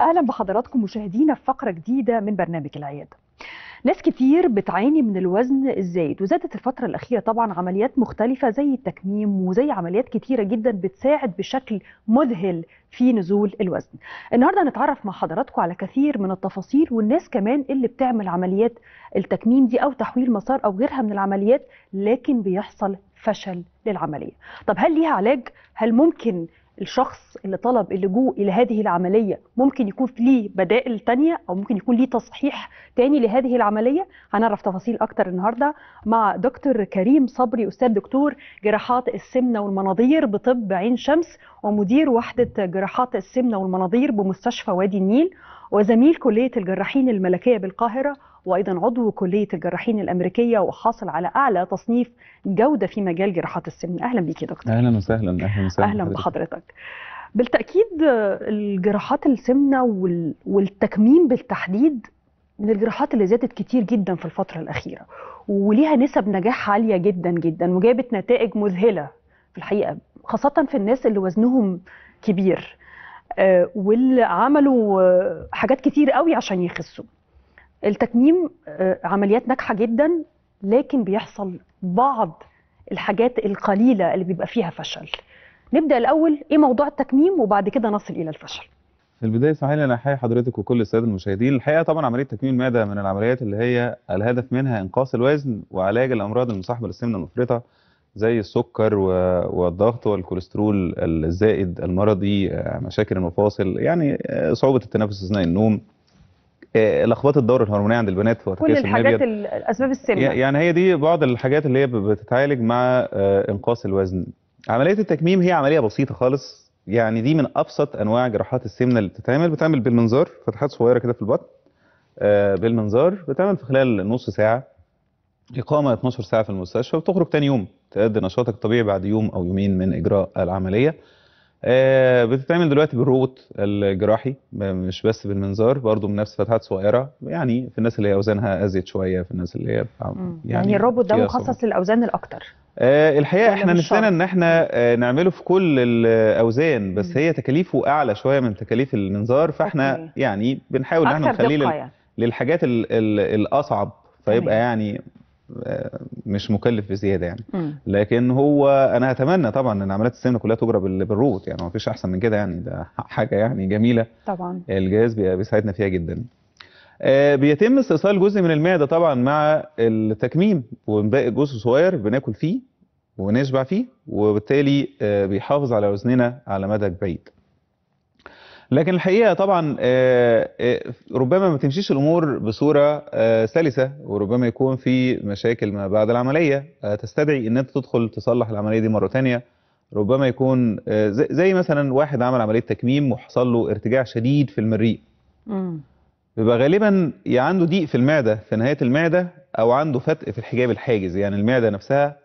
اهلا بحضراتكم مشاهدينا في فقره جديده من برنامج العياده ناس كتير بتعاني من الوزن الزايد وزادت الفترة الأخيرة طبعا عمليات مختلفة زي التكميم وزي عمليات كتيرة جدا بتساعد بشكل مذهل في نزول الوزن النهاردة هنتعرف مع حضراتكم على كثير من التفاصيل والناس كمان اللي بتعمل عمليات التكميم دي أو تحويل مسار أو غيرها من العمليات لكن بيحصل فشل للعملية طب هل ليها علاج؟ هل ممكن الشخص اللي طلب اللجوء الى هذه العمليه ممكن يكون ليه بدائل تانية او ممكن يكون ليه تصحيح تاني لهذه العمليه هنعرف تفاصيل اكتر النهارده مع دكتور كريم صبري استاذ دكتور جراحات السمنه والمناظير بطب عين شمس ومدير وحده جراحات السمنه والمناظير بمستشفى وادي النيل وزميل كليه الجراحين الملكيه بالقاهره وايضا عضو كليه الجراحين الامريكيه وحاصل على اعلى تصنيف جوده في مجال جراحات السن اهلا بيك يا دكتور اهلا وسهلا اهلا وسهلا اهلا بحضرتك بالتاكيد الجراحات السمنه والتكميم بالتحديد من الجراحات اللي زادت كتير جدا في الفتره الاخيره وليها نسب نجاح عاليه جدا جدا وجابت نتائج مذهله في الحقيقه خاصه في الناس اللي وزنهم كبير آه، واللي عملوا حاجات كتير قوي عشان يخسوا التكميم آه، عمليات ناجحه جدا لكن بيحصل بعض الحاجات القليله اللي بيبقى فيها فشل نبدا الاول ايه موضوع التكميم وبعد كده نصل الى الفشل في البدايه اسمحي لي انا احيي حضرتك وكل الساده المشاهدين الحقيقه طبعا عمليه تكميم المعده من العمليات اللي هي الهدف منها انقاص الوزن وعلاج الامراض المصاحبه للسمنه المفرطه زي السكر والضغط والكوليسترول الزائد المرضي آه، مشاكل المفاصل يعني آه، صعوبه التنفس اثناء النوم آه، لخبطه الدوره الهرمونيه عند البنات وقت كل الحاجات الاسباب السمنه يعني هي دي بعض الحاجات اللي هي بتتعالج مع آه، انقاص الوزن عمليه التكميم هي عمليه بسيطه خالص يعني دي من ابسط انواع جراحات السمنه اللي بتتعمل بتعمل بالمنظار فتحات صغيره كده في البطن آه، بالمنظار بتعمل في خلال نص ساعه اقامه 12 ساعه في المستشفى وتخرج تاني يوم تأدي نشاطك الطبيعي بعد يوم او يومين من اجراء العمليه آه، بتتعمل دلوقتي بالروبوت الجراحي مش بس بالمنظار برضه بنفس فتحات صغيره يعني في الناس اللي هي اوزانها ازيد شويه في الناس اللي هي يعني, يعني الروبوت ده مخصص للاوزان الاكتر آه الحقيقه احنا نفسنا ان احنا آه نعمله في كل الاوزان بس مم. هي تكاليفه اعلى شويه من تكاليف المنظار فاحنا أوكي. يعني بنحاول ان احنا نخليه يعني. للحاجات الاصعب فيبقى يعني مش مكلف بزياده يعني مم. لكن هو انا اتمنى طبعا ان عمليات السمنه كلها تجرى بالروبوت يعني ما فيش احسن من كده يعني ده حاجه يعني جميله طبعا الجهاز بيساعدنا فيها جدا آه، بيتم استئصال جزء من المعده طبعا مع التكميم وباقي جزء صغير بناكل فيه ونشبع فيه وبالتالي آه، بيحافظ على وزننا على مدى بعيد لكن الحقيقه طبعا آه، آه، ربما ما تمشيش الامور بصوره آه، سلسه وربما يكون في مشاكل ما بعد العمليه تستدعي ان انت تدخل تصلح العمليه دي مره ثانيه ربما يكون زي مثلا واحد عمل عمليه تكميم وحصل له ارتجاع شديد في المريء بيبقى غالبا يا عنده ضيق في المعده في نهايه المعده او عنده فتق في الحجاب الحاجز يعني المعده نفسها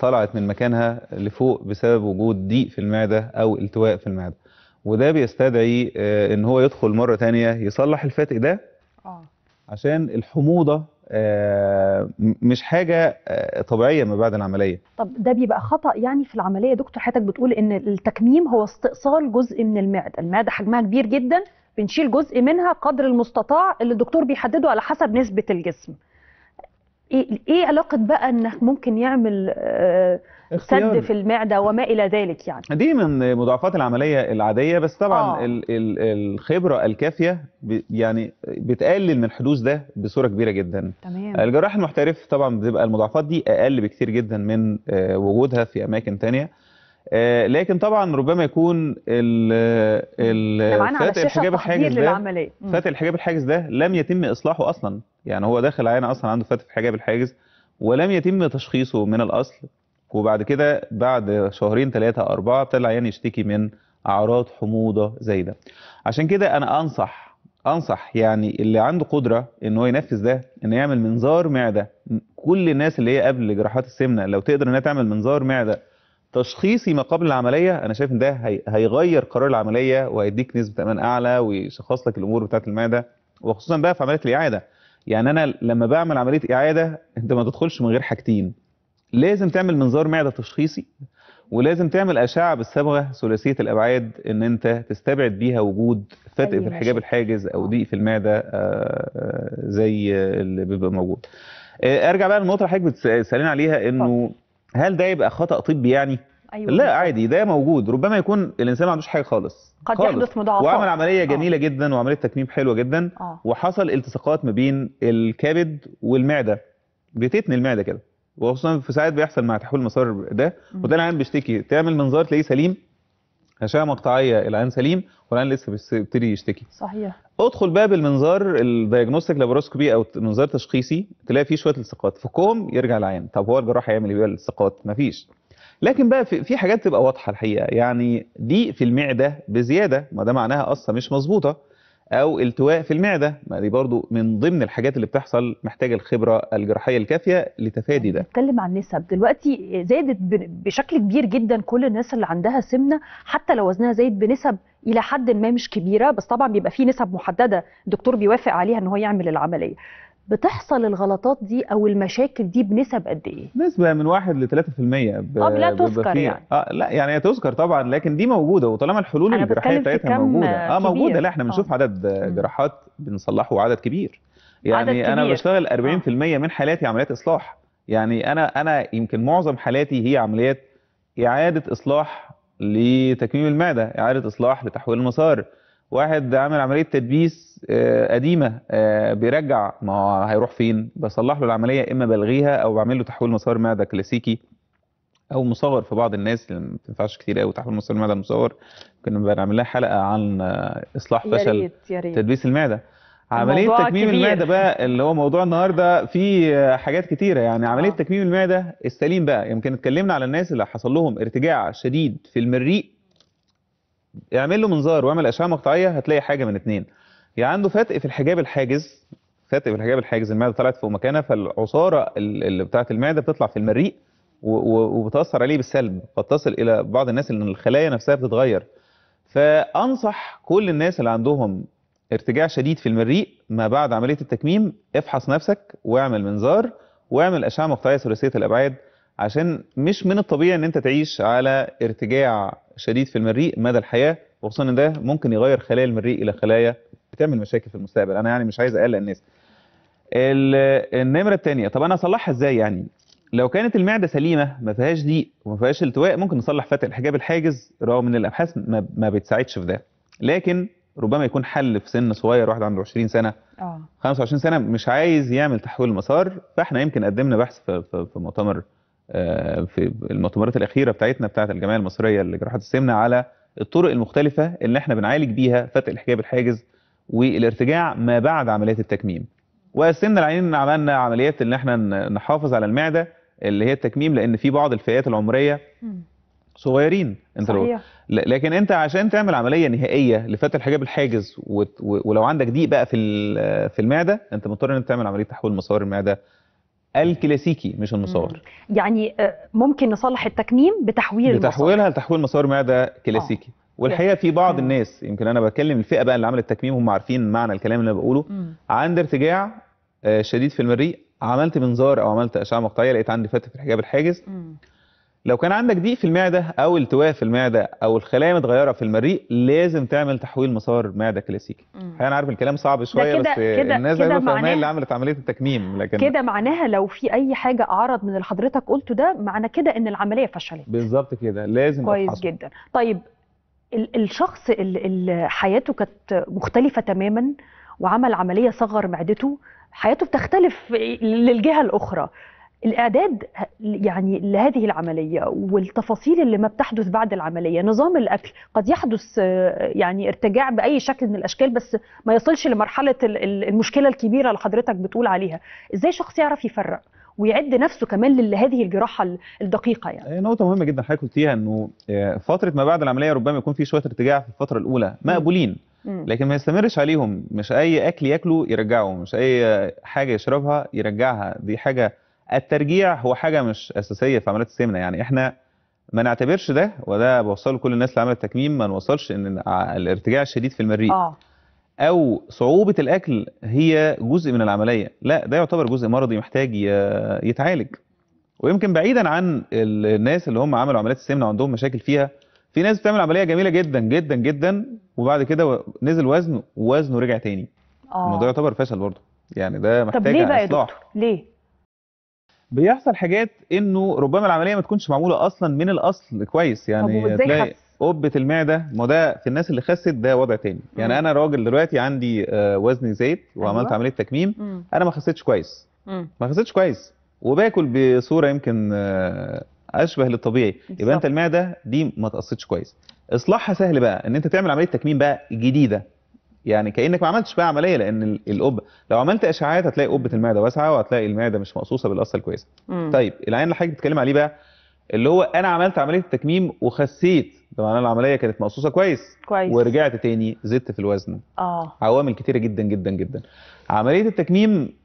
طلعت من مكانها لفوق بسبب وجود ضيق في المعده او التواء في المعده وده بيستدعي آه، ان هو يدخل مره ثانيه يصلح الفاتئ ده اه عشان الحموضه آه، مش حاجه آه، طبيعيه ما بعد العمليه طب ده بيبقى خطا يعني في العمليه دكتور حضرتك بتقول ان التكميم هو استئصال جزء من المعده المعده حجمها كبير جدا بنشيل جزء منها قدر المستطاع اللي الدكتور بيحدده على حسب نسبه الجسم ايه, إيه علاقه بقى انك ممكن يعمل آه سد في المعدة وما إلى ذلك يعني دي من مضاعفات العملية العادية بس طبعا آه. ال ال الخبرة الكافية يعني بتقلل من الحدوث ده بصورة كبيرة جدا تمام. الجراح المحترف طبعا بتبقى المضاعفات دي أقل بكثير جدا من آه، وجودها في أماكن ثانيه آه، لكن طبعا ربما يكون ال فات الحجاب الحاجز ده فاتح الحجاب الحاجز ده لم يتم اصلاحه اصلا يعني هو داخل عينه اصلا عنده فاتح الحجاب حجاب الحاجز ولم يتم تشخيصه من الاصل وبعد كده بعد شهرين ثلاثة أربعة ابتدى العيان يشتكي من أعراض حموضة زايدة عشان كده أنا أنصح أنصح يعني اللي عنده قدرة إن هو ينفذ ده إنه يعمل منظار معدة كل الناس اللي هي قبل جراحات السمنة لو تقدر إنها تعمل منظار معدة تشخيصي ما قبل العملية أنا شايف إن ده هيغير قرار العملية وهيديك نسبة أمان أعلى ويشخص لك الأمور بتاعة المعدة وخصوصا بقى في عملية الإعادة يعني أنا لما بعمل عملية إعادة أنت ما تدخلش من غير حاجتين لازم تعمل منظار معده تشخيصي ولازم تعمل اشعه بالصبغه ثلاثيه الابعاد ان انت تستبعد بيها وجود فتق طيب، في الحجاب الحاجز او آه. ضيق في المعده آه، آه، زي اللي بيبقى موجود ارجع بقى للنقطه اللي حضرتك بتسالين عليها انه هل ده يبقى خطا طبي يعني أيوة. لا عادي ده موجود ربما يكون الانسان ما عندوش حاجه خالص قد خالص. يحدث مضاعفات وعمل عمليه جميله آه. جدا وعمليه تكميم حلوه جدا آه. وحصل التصاقات ما بين الكبد والمعده بتتني المعده كده وخصوصا في ساعات بيحصل مع تحويل المسار ده وده العيان بيشتكي تعمل منظار تلاقيه سليم اشعه مقطعيه العين سليم والعين لسه بيبتدي يشتكي صحيح ادخل بقى بالمنظار الدايجنوستيك لابروسكوبي او منظار تشخيصي تلاقي فيه شويه في كوم يرجع العين طب هو الجراح هيعمل ايه بقى الصقات مفيش لكن بقى في حاجات تبقى واضحه الحقيقه يعني دي في المعده بزياده ما ده معناها قصه مش مظبوطه او التواء في المعده ما دي برضو من ضمن الحاجات اللي بتحصل محتاجه الخبره الجراحيه الكافيه لتفادي ده نتكلم عن نسب دلوقتي زادت بشكل كبير جدا كل الناس اللي عندها سمنه حتى لو وزنها زايد بنسب الى حد ما مش كبيره بس طبعا بيبقى في نسب محدده الدكتور بيوافق عليها ان هو يعمل العمليه بتحصل الغلطات دي او المشاكل دي بنسب قد ايه؟ نسبه من 1 ل 3% اه لا تذكر يعني اه لا يعني تذكر طبعا لكن دي موجوده وطالما الحلول الجراحيه بتاعتها موجوده اه موجوده لا احنا آه. بنشوف عدد جراحات بنصلحه عدد يعني كبير يعني عدد كبير. انا بشتغل 40% آه. من حالاتي عمليات اصلاح يعني انا انا يمكن معظم حالاتي هي عمليات اعاده اصلاح لتكميم المعده اعاده اصلاح لتحويل المسار واحد عامل عمليه تدبيس آه، قديمه آه، بيرجع ما هو هيروح فين بصلح له العمليه اما بلغيها او بعمل له تحويل مسار معده كلاسيكي او مصغر في بعض الناس اللي ما بتنفعش كتير قوي تحويل مسار معدة المصغر كنا بنعمل لها حلقه عن آه، اصلاح فشل تدبيس المعده عمليه تكميم كبير. المعده بقى اللي هو موضوع النهارده فيه حاجات كتيره يعني عمليه آه. تكميم المعده السليم بقى يمكن اتكلمنا على الناس اللي حصل لهم ارتجاع شديد في المريء اعمل له منظار واعمل اشعه مقطعيه هتلاقي حاجه من اثنين يا يعني عنده فتق في الحجاب الحاجز فتق في الحجاب الحاجز المعده طلعت فوق مكانها فالعصاره اللي بتاعه المعده بتطلع في المريء وبتاثر عليه بالسلب قد تصل الى بعض الناس ان الخلايا نفسها بتتغير فانصح كل الناس اللي عندهم ارتجاع شديد في المريء ما بعد عمليه التكميم افحص نفسك واعمل منظار واعمل اشعه مقطعيه ثلاثيه الابعاد عشان مش من الطبيعي ان انت تعيش على ارتجاع شديد في المريء مدى الحياه وخصوصا ان ده ممكن يغير خلايا المريء الى خلايا بتعمل مشاكل في المستقبل انا يعني مش عايز اقلق الناس النمره الثانيه طب انا اصلحها ازاي يعني لو كانت المعده سليمه ما فيهاش ضيق وما فيهاش التواء ممكن نصلح فتح الحجاب الحاجز رغم ان الابحاث ما, بتساعدش في ده لكن ربما يكون حل في سن صغير واحد عنده 20 سنه اه 25 سنه مش عايز يعمل تحويل مسار فاحنا يمكن قدمنا بحث في, في مؤتمر آه، في المؤتمرات الاخيره بتاعتنا بتاعه الجمعيه المصريه لجراحات السمنه على الطرق المختلفه اللي احنا بنعالج بيها فتق الحجاب الحاجز والارتجاع ما بعد عمليات التكميم وقسمنا العينين عملنا عمليات ان احنا نحافظ على المعده اللي هي التكميم لان في بعض الفئات العمريه صغيرين انت صحيح. لكن انت عشان تعمل عمليه نهائيه لفتح الحجاب الحاجز ولو عندك ضيق بقى في في المعده انت مضطر ان انت تعمل عمليه تحويل مسار المعده الكلاسيكي مش المصور يعني آه، ممكن نصلح التكميم بتحويل بتحويلها لتحويل مصور معده آه. كلاسيكي آه. والحقيقه في بعض مم. الناس يمكن انا بكلم الفئه بقى اللي عملت التكميم هم عارفين معنى الكلام اللي انا بقوله مم. عند ارتجاع آه، شديد في المريء عملت منظار او عملت اشعه مقطعيه لقيت عندي فتح في الحجاب الحاجز مم. لو كان عندك ضيق في المعده او التواء في المعده او الخلايا متغيره في المريء لازم تعمل تحويل مسار معده كلاسيكي انا عارف الكلام صعب شويه كدا بس كدا الناس كدا فاهمه اللي عملت عمليه التكميم لكن كده معناها لو في اي حاجه اعرض من اللي حضرتك قلته ده معنى كده ان العمليه فشلت بالظبط كده لازم كويس جدا طيب الشخص اللي حياته كانت مختلفه تماما وعمل عمليه صغر معدته حياته بتختلف للجهه الاخرى الإعداد يعني لهذه العملية والتفاصيل اللي ما بتحدث بعد العملية نظام الأكل قد يحدث آه، يعني ارتجاع بأي شكل من الأشكال بس ما يصلش لمرحلة المشكلة الكبيرة اللي حضرتك بتقول عليها إزاي شخص يعرف يفرق ويعد نفسه كمان لهذه الجراحه الدقيقه يعني. هي نقطه مهمه جدا حضرتك قلتيها انه آه، فتره ما بعد العمليه ربما يكون في شويه ارتجاع في الفتره الاولى مقبولين لكن ما يستمرش عليهم مش اي اكل ياكله يرجعه مش اي حاجه يشربها يرجعها دي حاجه الترجيع هو حاجه مش اساسيه في عمليات السمنه يعني احنا ما نعتبرش ده وده بوصله لكل الناس اللي عملت تكميم ما نوصلش ان الارتجاع الشديد في المريء آه. او صعوبه الاكل هي جزء من العمليه لا ده يعتبر جزء مرضي محتاج يتعالج ويمكن بعيدا عن الناس اللي هم عملوا عمليات السمنه وعندهم مشاكل فيها في ناس بتعمل عمليه جميله جدا جدا جدا وبعد كده نزل وزنه ووزنه رجع تاني آه. الموضوع يعتبر فشل برضه يعني ده محتاج طب ليه بقى يا دكتور ليه بيحصل حاجات انه ربما العمليه ما تكونش معموله اصلا من الاصل كويس يعني تلاقي قبه المعده ما ده في الناس اللي خست ده وضع تاني يعني انا راجل دلوقتي عندي آه، وزني زايد أيوة. وعملت عمليه تكميم مم. انا ما خسيتش كويس مم. ما خسيتش كويس وباكل بصوره يمكن آه، اشبه للطبيعي بالزبط. يبقى انت المعده دي ما تقصتش كويس اصلاحها سهل بقى ان انت تعمل عمليه تكميم بقى جديده يعني كانك ما عملتش بقى عمليه لان القبه لو عملت اشعاعات هتلاقي قبه المعده واسعه وهتلاقي المعده مش مقصوصه بالقصه الكويسه طيب العين اللي حضرتك بتتكلم عليه بقى اللي هو انا عملت عمليه التكميم وخسيت طبعا انا العمليه كانت مقصوصه كويس كويس ورجعت تاني زدت في الوزن اه عوامل كتيره جدا جدا جدا عمليه التكميم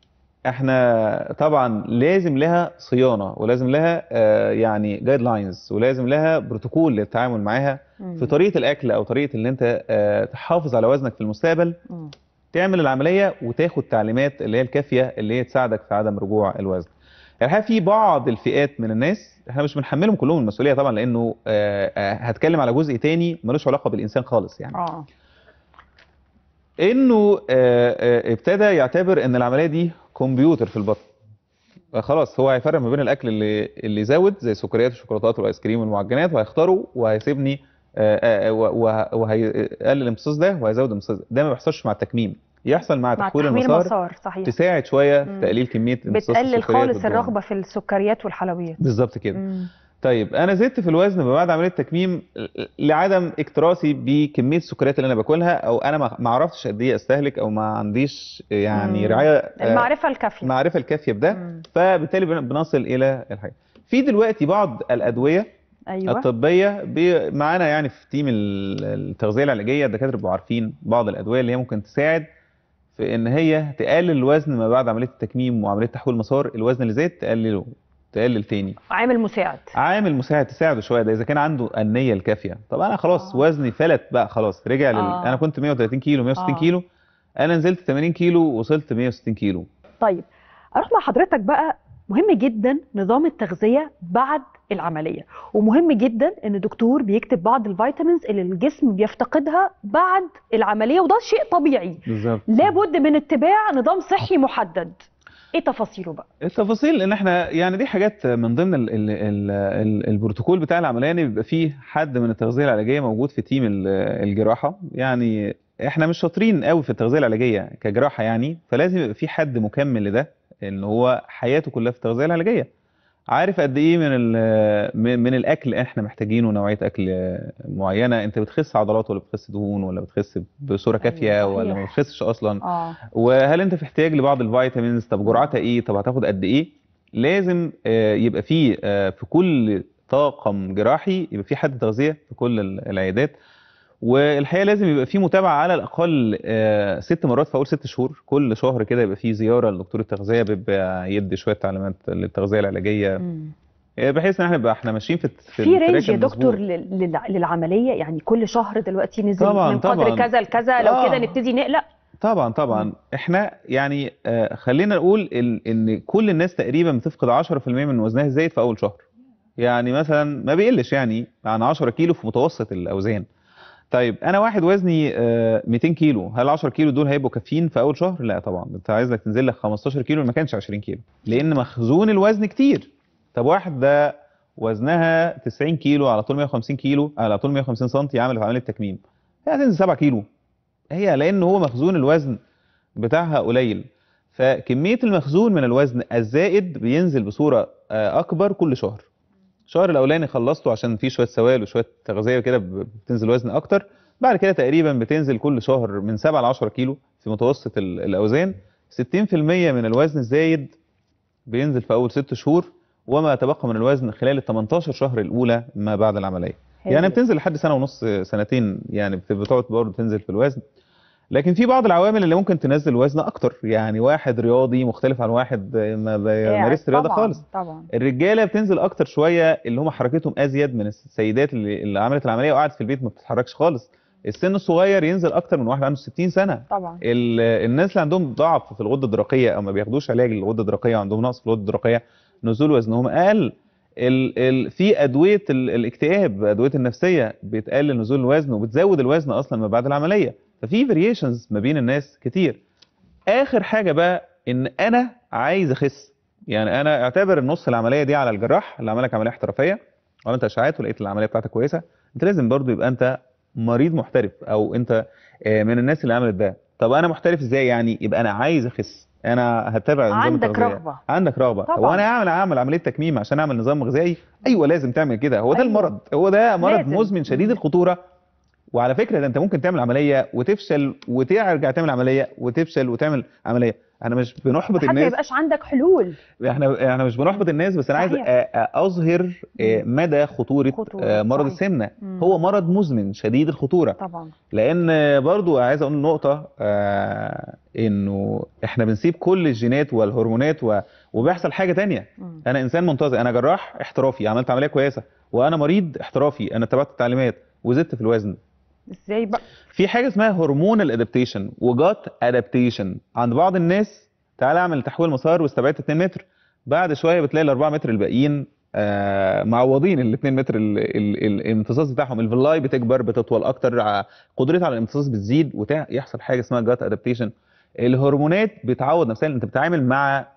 احنا طبعا لازم لها صيانه ولازم لها آه، يعني جايد لاينز ولازم لها بروتوكول للتعامل معاها في طريقه الاكل او طريقه ان انت آه، تحافظ على وزنك في المستقبل تعمل العمليه وتاخد تعليمات اللي هي الكافيه اللي هي تساعدك في عدم رجوع الوزن. الحقيقه يعني في بعض الفئات من الناس احنا مش بنحملهم كلهم المسؤوليه طبعا لانه آه، هتكلم على جزء تاني ملوش علاقه بالانسان خالص يعني. اه انه آه، آه، ابتدى يعتبر ان العمليه دي كمبيوتر في البطن خلاص هو هيفرق ما بين الاكل اللي اللي زود زي السكريات والشوكولاتات والايس كريم والمعجنات وهيختاره وهيسيبني آه، وهيقلل الامتصاص ده وهيزود الامتصاص ده ده ما بيحصلش مع التكميم يحصل مع, مع تحويل المسار, صحيح. تساعد شويه في تقليل كميه امتصاص بتقلل خالص الرغبه في السكريات والحلويات بالظبط كده طيب انا زدت في الوزن ما بعد عمليه التكميم لعدم اكتراثي بكميه السكريات اللي انا باكلها او انا ما اعرفش قد ايه استهلك او ما عنديش يعني مم. رعايه آه، المعرفه الكافيه المعرفه الكافيه بده فبالتالي بنصل الى الحاجه في دلوقتي بعض الادويه أيوة. الطبيه معانا يعني في تيم التغذيه العلاجيه الدكاتره بيبقوا عارفين بعض الادويه اللي هي ممكن تساعد في ان هي تقلل الوزن ما بعد عمليه التكميم وعمليه تحويل المسار الوزن اللي زاد تقلله تقلل تاني عامل مساعد عامل مساعد تساعده شويه ده اذا كان عنده النيه الكافيه طب انا خلاص آه. وزني فلت بقى خلاص رجع لل... آه. انا كنت 130 كيلو 160 آه. كيلو انا نزلت 80 كيلو وصلت 160 كيلو طيب اروح مع حضرتك بقى مهم جدا نظام التغذيه بعد العمليه ومهم جدا ان الدكتور بيكتب بعض الفيتامينز اللي الجسم بيفتقدها بعد العمليه وده شيء طبيعي بالظبط لابد من اتباع نظام صحي محدد ايه تفاصيله بقى التفاصيل ان احنا يعني دي حاجات من ضمن الـ الـ الـ الـ البروتوكول بتاع العمليه ان يعني بيبقى فيه حد من التغذيه العلاجيه موجود في تيم الجراحه يعني احنا مش شاطرين قوي في التغذيه العلاجيه كجراحه يعني فلازم يبقى في حد مكمل لده ان هو حياته كلها في التغذيه العلاجيه عارف قد ايه من من الاكل احنا محتاجينه نوعيه اكل معينه انت بتخس عضلات ولا بتخس دهون ولا بتخس بصوره أيوة، كافيه ولا ما بتخسش اصلا آه. وهل انت في احتياج لبعض الفيتامينز طب جرعتها ايه طب هتاخد قد ايه لازم آه، يبقى في آه، في كل طاقم جراحي يبقى في حد تغذيه في كل العيادات والحقيقه لازم يبقى في متابعه على الاقل آه، ست مرات في اول ست شهور كل شهر كده يبقى في زياره لدكتور التغذيه بيبقى يدي شويه تعليمات للتغذيه العلاجيه آه، بحيث ان احنا بقى احنا ماشيين في في رينج يا دكتور للعمليه يعني كل شهر دلوقتي نزل طبعًا من قدر طبعًا كذا لكذا لو آه كده نبتدي نقلق طبعا طبعا احنا يعني آه، خلينا نقول ان كل الناس تقريبا بتفقد 10% من وزنها الزايد في اول شهر يعني مثلا ما بيقلش يعني عن 10 كيلو في متوسط الاوزان طيب انا واحد وزني 200 آه، كيلو هل 10 كيلو دول هيبقوا كافيين في اول شهر لا طبعا انت عايزك تنزل لك 15 كيلو ما كانش 20 كيلو لان مخزون الوزن كتير طب واحده وزنها 90 كيلو على طول 150 كيلو على طول 150 سم في عمليه تكميم هي هتنزل 7 كيلو هي لان هو مخزون الوزن بتاعها قليل فكميه المخزون من الوزن الزائد بينزل بصوره آه، اكبر كل شهر الشهر الاولاني خلصته عشان فيه شويه سوائل وشويه تغذيه كده بتنزل وزن اكتر بعد كده تقريبا بتنزل كل شهر من 7 ل 10 كيلو في متوسط الاوزان 60% من الوزن الزايد بينزل في اول 6 شهور وما تبقى من الوزن خلال ال 18 شهر الاولى ما بعد العمليه حلو. يعني بتنزل لحد سنه ونص سنتين يعني بتقعد برضه تنزل في الوزن لكن في بعض العوامل اللي ممكن تنزل وزن اكتر يعني واحد رياضي مختلف عن واحد ما إيه، مارس رياضه طبعًا خالص طبعا الرجاله بتنزل اكتر شويه اللي هم حركتهم ازيد من السيدات اللي, اللي عملت العمليه وقعدت في البيت ما بتتحركش خالص السن الصغير ينزل اكتر من واحد عنده 60 سنه طبعا الناس اللي عندهم ضعف في الغده الدرقيه او ما بياخدوش علاج للغده الدرقيه وعندهم نقص في الغده الدرقيه نزول وزنهم اقل ال ال في ادويه ال الاكتئاب ادويه النفسيه بتقلل نزول الوزن وبتزود الوزن اصلا ما بعد العمليه ففي فاريشنز ما بين الناس كتير اخر حاجه بقى ان انا عايز اخس يعني انا اعتبر النص العمليه دي على الجراح اللي عمل لك عمليه احترافيه وعملت اشعاعات ولقيت العمليه بتاعتك كويسه انت لازم برضو يبقى انت مريض محترف او انت آه، من الناس اللي عملت ده طب انا محترف ازاي يعني يبقى انا عايز اخس انا هتابع نظام عندك التغذية. رغبه عندك رغبه طبعا. هو انا اعمل اعمل عمليه تكميم عشان اعمل نظام غذائي ايوه لازم تعمل كده هو ده أيوة. المرض هو ده مرض لازم. مزمن شديد الخطوره وعلى فكره ده انت ممكن تعمل عمليه وتفشل وترجع تعمل عمليه وتفشل وتعمل عمليه انا مش بنحبط الناس ما يبقاش عندك حلول احنا احنا مش بنحبط الناس بس انا عايز اظهر آه، مدى خطوره, آه، خطورة. مرض السمنه هو مرض مزمن شديد الخطوره طبعا لان برضو عايز اقول نقطه آه، انه احنا بنسيب كل الجينات والهرمونات وبيحصل حاجه تانية مم. انا انسان منتظم انا جراح احترافي عملت عمليه كويسه وانا مريض احترافي انا اتبعت التعليمات وزدت في الوزن ازاي بقى في حاجه اسمها هرمون الادابتيشن وجات ادابتيشن عند بعض الناس تعالى اعمل تحويل مسار واستبعدت 2 متر بعد شويه بتلاقي ال 4 متر الباقيين آه معوضين ال 2 متر الامتصاص بتاعهم الفلاي بتكبر بتطول اكتر قدرتها على الامتصاص بتزيد ويحصل حاجه اسمها جات ادابتيشن الهرمونات بتعوض نفسها انت بتتعامل مع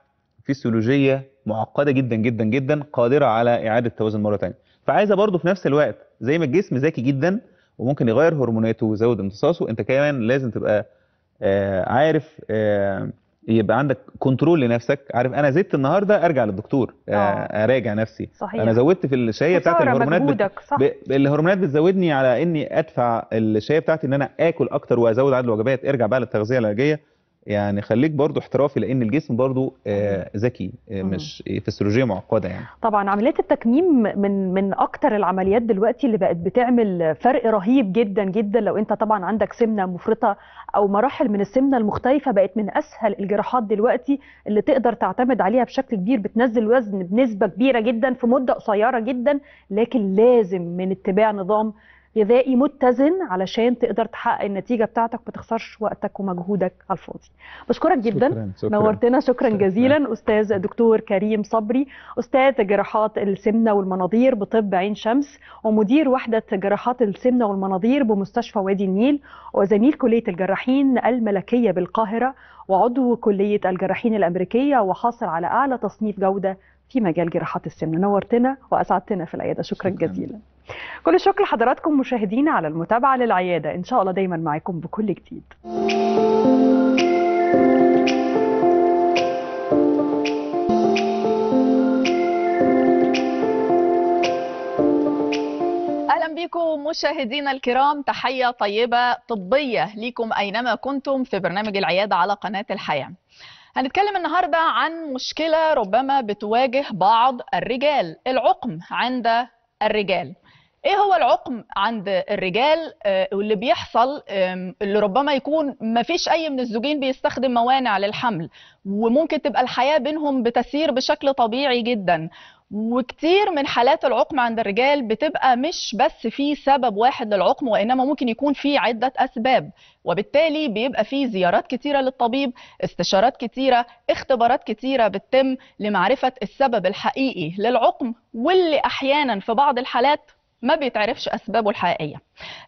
فيسيولوجيه معقده جدا جدا جدا قادره على اعاده التوازن مره ثانيه فعايزه برضه في نفس الوقت زي ما الجسم ذكي جدا وممكن يغير هرموناته ويزود امتصاصه انت كمان لازم تبقى آه، عارف آه، يبقى عندك كنترول لنفسك عارف انا زدت النهارده ارجع للدكتور آه. آه. اراجع نفسي صحيح. انا زودت في الشهيه بتاعت الهرمونات مجهودك. صح. ب... الهرمونات بتزودني على اني ادفع الشايه بتاعتي ان انا اكل اكتر وازود عدد الوجبات ارجع بقى للتغذيه العلاجيه يعني خليك برضو احترافي لان الجسم برضو آه، ذكي آه، مش فسيولوجيه معقده يعني طبعا عمليات التكميم من من اكتر العمليات دلوقتي اللي بقت بتعمل فرق رهيب جدا جدا لو انت طبعا عندك سمنه مفرطه او مراحل من السمنه المختلفه بقت من اسهل الجراحات دلوقتي اللي تقدر تعتمد عليها بشكل كبير بتنزل وزن بنسبه كبيره جدا في مده قصيره جدا لكن لازم من اتباع نظام غذائي متزن علشان تقدر تحقق النتيجه بتاعتك ما تخسرش وقتك ومجهودك على الفاضي بشكرك جدا شكرا. شكرا. نورتنا شكرا, شكرا جزيلا استاذ دكتور كريم صبري استاذ جراحات السمنه والمناظير بطب عين شمس ومدير وحده جراحات السمنه والمناظير بمستشفى وادي النيل وزميل كليه الجراحين الملكيه بالقاهره وعضو كليه الجراحين الامريكيه وحاصل على اعلى تصنيف جوده في مجال جراحات السمنه نورتنا واسعدتنا في العياده شكرا, شكرا. جزيلا كل الشكر لحضراتكم مشاهدينا على المتابعه للعياده ان شاء الله دايما معاكم بكل جديد بكم مشاهدينا الكرام تحية طيبة طبية لكم أينما كنتم في برنامج العيادة على قناة الحياة هنتكلم النهاردة عن مشكلة ربما بتواجه بعض الرجال العقم عند الرجال ايه هو العقم عند الرجال آه، واللي بيحصل اللي ربما يكون ما فيش اي من الزوجين بيستخدم موانع للحمل وممكن تبقى الحياه بينهم بتسير بشكل طبيعي جدا وكتير من حالات العقم عند الرجال بتبقى مش بس في سبب واحد للعقم وانما ممكن يكون في عده اسباب وبالتالي بيبقى في زيارات كتيره للطبيب استشارات كتيره اختبارات كتيره بتتم لمعرفه السبب الحقيقي للعقم واللي احيانا في بعض الحالات ما بيتعرفش اسبابه الحقيقيه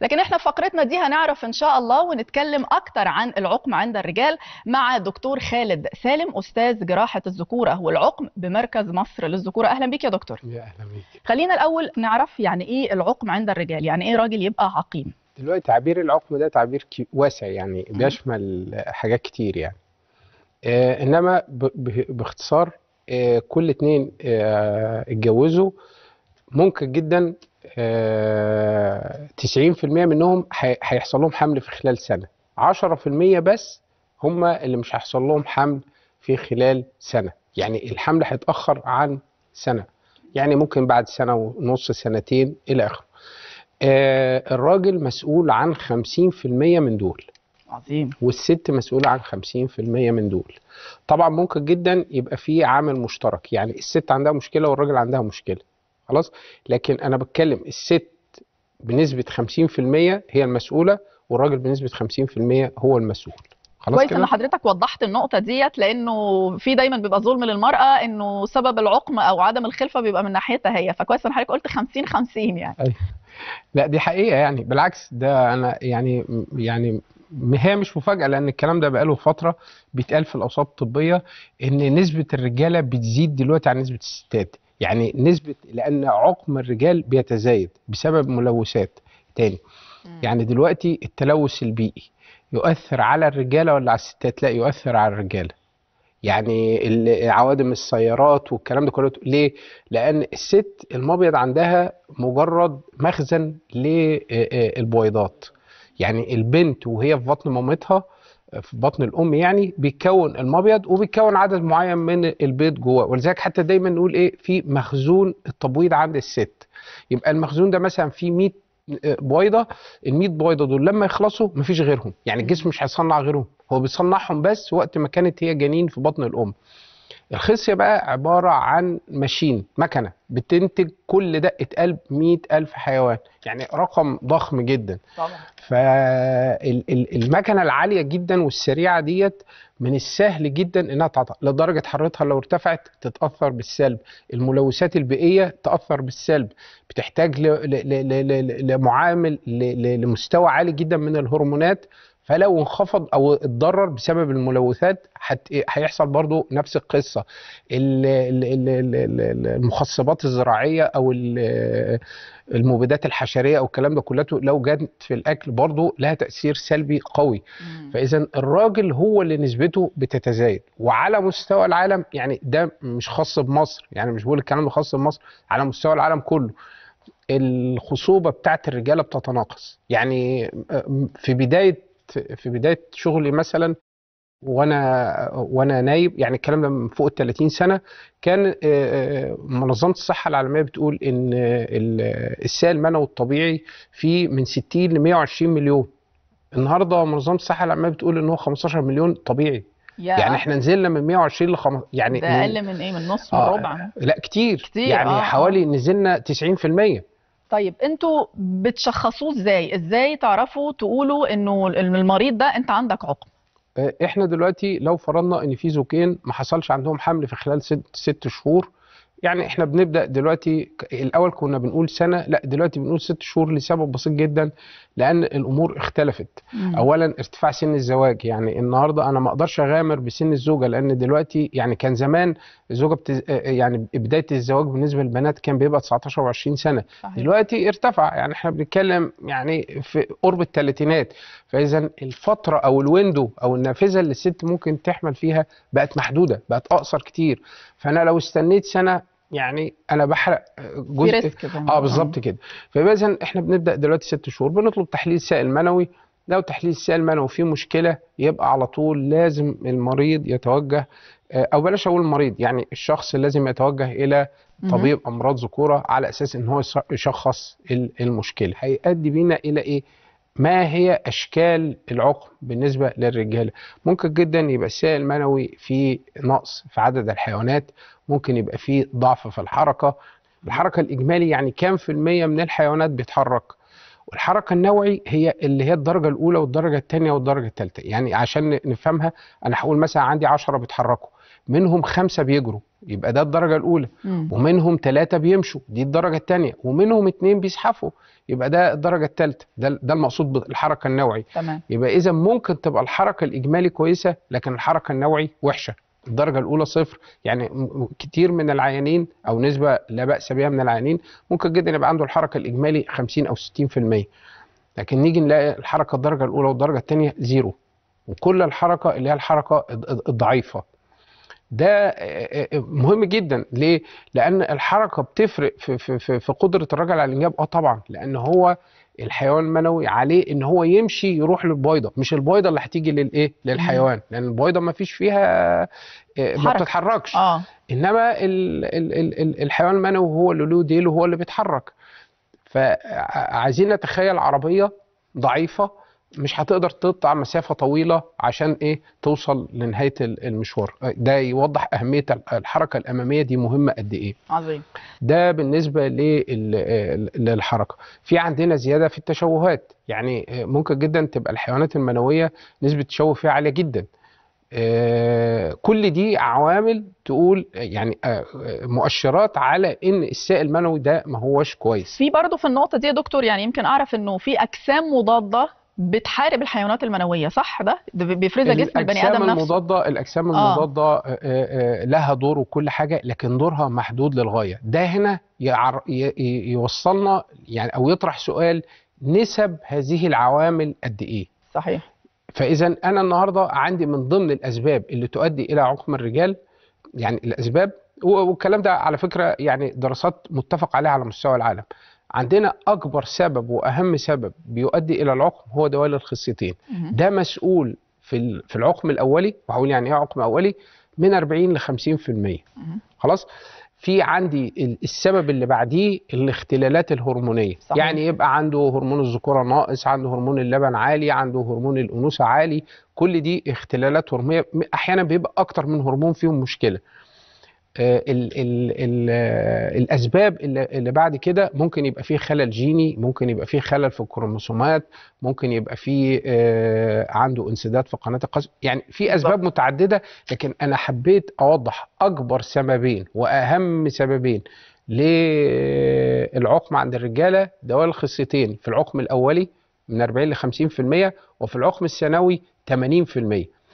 لكن احنا في فقرتنا دي هنعرف ان شاء الله ونتكلم اكتر عن العقم عند الرجال مع دكتور خالد سالم استاذ جراحه الذكوره والعقم بمركز مصر للذكوره اهلا بيك يا دكتور يا اهلا بيك خلينا الاول نعرف يعني ايه العقم عند الرجال يعني ايه راجل يبقى عقيم دلوقتي تعبير العقم ده تعبير واسع يعني بيشمل حاجات كتير يعني آه انما باختصار آه كل اتنين آه اتجوزوا ممكن جدا 90% آه، منهم هيحصل لهم حمل في خلال سنه 10% بس هم اللي مش هيحصل لهم حمل في خلال سنه يعني الحمل هيتاخر عن سنه يعني ممكن بعد سنه ونص سنتين الى اخره آه، الراجل مسؤول عن 50% من دول عظيم والست مسؤولة عن 50% من دول طبعا ممكن جدا يبقى في عامل مشترك يعني الست عندها مشكلة والراجل عندها مشكلة خلاص لكن انا بتكلم الست بنسبه 50% هي المسؤوله والراجل بنسبه 50% هو المسؤول خلاص كويس ان حضرتك وضحت النقطه ديت لانه في دايما بيبقى ظلم للمراه انه سبب العقم او عدم الخلفه بيبقى من ناحيتها هي فكويس ان حضرتك قلت 50 50 يعني أيوة. لا دي حقيقه يعني بالعكس ده انا يعني يعني هي مش مفاجاه لان الكلام ده بقاله فتره بيتقال في الاوساط الطبيه ان نسبه الرجاله بتزيد دلوقتي عن نسبه الستات يعني نسبه لان عقم الرجال بيتزايد بسبب ملوثات تاني يعني دلوقتي التلوث البيئي يؤثر على الرجاله ولا على الستات لا يؤثر على الرجاله يعني عوادم السيارات والكلام ده كله ليه لان الست المبيض عندها مجرد مخزن للبويضات يعني البنت وهي في بطن مامتها في بطن الام يعني بيتكون المبيض وبيتكون عدد معين من البيض جواه ولذلك حتى دايما نقول ايه في مخزون التبويض عند الست يبقى المخزون ده مثلا فيه 100 آه، بويضه ال 100 بويضه دول لما يخلصوا مفيش غيرهم يعني الجسم مش هيصنع غيرهم هو بيصنعهم بس وقت ما كانت هي جنين في بطن الام الخصيه بقى عباره عن ماشين مكنه بتنتج كل دقه قلب 100000 حيوان يعني رقم ضخم جدا طبعا فالمكنه العاليه جدا والسريعه ديت من السهل جدا انها تعطى لدرجه حرارتها لو ارتفعت تتاثر بالسلب الملوثات البيئيه تاثر بالسلب بتحتاج لمعامل لمستوى عالي جدا من الهرمونات فلو انخفض او اتضرر بسبب الملوثات هيحصل برضو نفس القصه المخصبات الزراعيه او المبيدات الحشريه او الكلام ده كله لو جت في الاكل برضو لها تاثير سلبي قوي فاذا الراجل هو اللي نسبته بتتزايد وعلى مستوى العالم يعني ده مش خاص بمصر يعني مش بقول الكلام ده خاص بمصر على مستوى العالم كله الخصوبه بتاعت الرجاله بتتناقص يعني آه، في بدايه في بدايه شغلي مثلا وانا وانا نايب يعني الكلام ده من فوق ال 30 سنه كان آه، آه، منظمه الصحه العالميه بتقول ان السائل المنوي الطبيعي في من 60 ل 120 مليون النهارده منظمه الصحه العالميه بتقول ان هو 15 مليون طبيعي يعني احنا نزلنا من 120 ل 5 يعني ده اقل من ايه من نص وربع آه لا كتير, كتير يعني آه. حوالي آه. نزلنا 90% طيب انتوا بتشخصوه ازاي ازاي تعرفوا تقولوا انه المريض ده انت عندك عقم آه، احنا دلوقتي لو فرضنا ان في زوجين ما حصلش عندهم حمل في خلال ست, ست شهور يعني احنا بنبدا دلوقتي الاول كنا بنقول سنه لا دلوقتي بنقول ست شهور لسبب بسيط جدا لان الامور اختلفت مم. اولا ارتفاع سن الزواج يعني النهارده انا ما اقدرش اغامر بسن الزوجه لان دلوقتي يعني كان زمان الزوجه بتز... يعني بدايه الزواج بالنسبه للبنات كان بيبقى 19 و20 سنه صحيح. دلوقتي ارتفع يعني احنا بنتكلم يعني في قرب الثلاثينات فاذا الفتره او الويندو او النافذه اللي الست ممكن تحمل فيها بقت محدوده بقت اقصر كتير فانا لو استنيت سنه يعني انا بحرق جزء اه بالظبط كده فاذا احنا بنبدا دلوقتي ست شهور بنطلب تحليل سائل منوي لو تحليل السائل المنوي فيه مشكله يبقى على طول لازم المريض يتوجه آه، او بلاش اقول المريض يعني الشخص لازم يتوجه الى طبيب امراض ذكوره على اساس ان هو يشخص المشكله هيؤدي بينا الى ايه؟ ما هي اشكال العقم بالنسبه للرجاله ممكن جدا يبقى السائل المنوي فيه نقص في عدد الحيوانات ممكن يبقى فيه ضعف في الحركه الحركه الاجمالي يعني كام في الميه من الحيوانات بيتحرك والحركه النوعي هي اللي هي الدرجه الاولى والدرجه الثانيه والدرجه الثالثه يعني عشان نفهمها انا هقول مثلا عندي 10 بيتحركوا منهم خمسه بيجروا يبقى ده الدرجة الأولى مم. ومنهم ثلاثة بيمشوا دي الدرجة الثانية ومنهم اثنين بيزحفوا يبقى ده الدرجة الثالثة ده ده المقصود بالحركة النوعي تمام. يبقى إذا ممكن تبقى الحركة الإجمالي كويسة لكن الحركة النوعي وحشة الدرجة الأولى صفر يعني كتير من العيانين أو نسبة لا بأس بها من العيانين ممكن جدا يبقى عنده الحركة الإجمالي 50 أو 60% لكن نيجي نلاقي الحركة الدرجة الأولى والدرجة الثانية زيرو وكل الحركة اللي هي الحركة الضعيفة ده آه، آه، آه، مهم جدا ليه؟ لان الحركه بتفرق في في في, في قدره الراجل على الانجاب اه طبعا لان هو الحيوان المنوي عليه ان هو يمشي يروح للبويضه مش البويضه اللي هتيجي للايه؟ للحيوان لان البويضه ما فيش فيها ما بتتحركش آه. انما الـ الـ الـ الحيوان المنوي هو اللي له ديل وهو اللي بيتحرك فعايزين نتخيل عربيه ضعيفه مش هتقدر تقطع مسافه طويله عشان ايه توصل لنهايه المشوار ده يوضح اهميه الحركه الاماميه دي مهمه قد ايه عظيم ده بالنسبه للحركه في عندنا زياده في التشوهات يعني آه، ممكن جدا تبقى الحيوانات المنويه نسبه التشوه فيها عاليه جدا آه، كل دي عوامل تقول آه، يعني مؤشرات على ان السائل المنوي ده ما هوش كويس في برضه في النقطه دي يا دكتور يعني يمكن اعرف انه في اجسام مضاده بتحارب الحيوانات المنويه صح ده, بيفرزها جسم البني ادم نفسه المضاده الاجسام آه. المضاده آه،, آه،, آه. لها دور وكل حاجه لكن دورها محدود للغايه ده هنا يوصلنا يعني او يطرح سؤال نسب هذه العوامل قد ايه صحيح فاذا انا النهارده عندي من ضمن الاسباب اللي تؤدي الى عقم الرجال يعني الاسباب والكلام ده على فكره يعني دراسات متفق عليها على مستوى العالم عندنا اكبر سبب واهم سبب بيؤدي الى العقم هو دوال الخصيتين ده مسؤول في في العقم الاولي وهقول يعني ايه عقم اولي من 40 ل 50% خلاص في عندي السبب اللي بعديه الاختلالات الهرمونيه صحيح. يعني يبقى عنده هرمون الذكوره ناقص عنده هرمون اللبن عالي عنده هرمون الانوثه عالي كل دي اختلالات هرمونيه احيانا بيبقى اكتر من هرمون فيهم مشكله آه، ال ال ال آه، الاسباب اللي, اللي بعد كده ممكن يبقى فيه خلل جيني ممكن يبقى فيه خلل في الكروموسومات ممكن يبقى فيه آه، عنده انسداد في قناه القذف يعني في اسباب متعدده لكن انا حبيت اوضح اكبر سببين واهم سببين للعقم عند الرجاله دوال الخصيتين في العقم الاولي من 40 ل 50% وفي العقم الثانوي 80%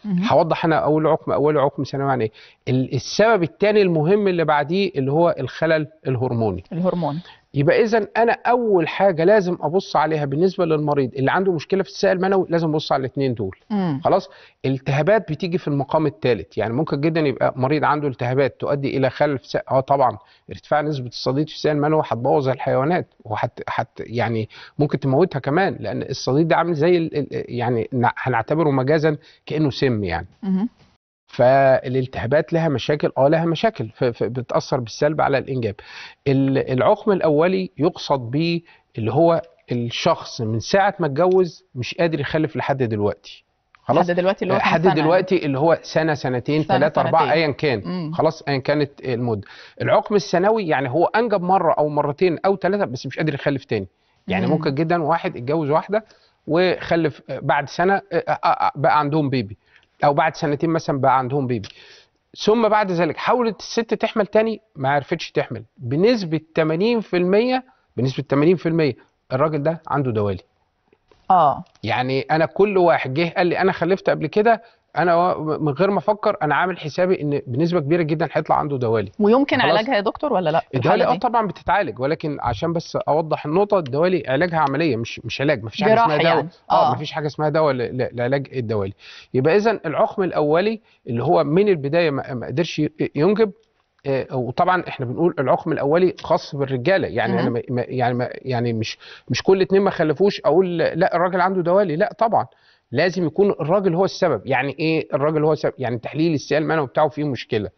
هوضح انا اول عقم اول عقم ثانوي عن يعني ايه السبب الثاني المهم اللي بعديه اللي هو الخلل الهرموني الهرمون يبقى اذا انا اول حاجه لازم ابص عليها بالنسبه للمريض اللي عنده مشكله في السائل المنوي لازم ابص على الاثنين دول مم. خلاص التهابات بتيجي في المقام الثالث يعني ممكن جدا يبقى مريض عنده التهابات تؤدي الى خلل سا... اه طبعا ارتفاع نسبه الصديد في السائل المنوي هتبوظ الحيوانات وحت حت يعني ممكن تموتها كمان لان الصديد ده عامل زي يعني هنعتبره مجازا كانه سم يعني مم. فالالتهابات لها مشاكل اه لها مشاكل بتاثر بالسلب على الانجاب العقم الاولي يقصد به اللي هو الشخص من ساعه ما اتجوز مش قادر يخلف لحد دلوقتي خلاص لحد دلوقتي اللي هو لحد دلوقتي اللي هو سنه سنتين ثلاثه اربعه ايا كان مم. خلاص ايا كانت المده العقم السنوي يعني هو انجب مره او مرتين او ثلاثه بس مش قادر يخلف تاني يعني مم. ممكن جدا واحد اتجوز واحده وخلف بعد سنه آه، آه، آه، بقى عندهم بيبي او بعد سنتين مثلا بقى عندهم بيبي ثم بعد ذلك حاولت الست تحمل تاني ما عرفتش تحمل بنسبه 80% بنسبه 80% الراجل ده عنده دوالي اه يعني انا كل واحد جه قال لي انا خلفت قبل كده انا من غير ما افكر انا عامل حسابي ان بنسبه كبيره جدا هيطلع عنده دوالي ويمكن علاجها يا دكتور ولا لا الدوالي اه طبعا بتتعالج ولكن عشان بس اوضح النقطه الدوالي علاجها عمليه مش مش علاج مفيش حاجه اسمها دواء يعني. آه،, اه مفيش حاجه اسمها دواء لعلاج الدوالي يبقى اذا العقم الاولي اللي هو من البدايه ما قدرش ينجب آه، وطبعا احنا بنقول العقم الاولي خاص بالرجاله يعني انا يعني يعني مش مش كل اتنين ما خلفوش اقول لا الراجل عنده دوالي لا طبعا لازم يكون الراجل هو السبب يعني ايه الراجل هو السبب يعني تحليل السيال المنوي بتاعه فيه مشكله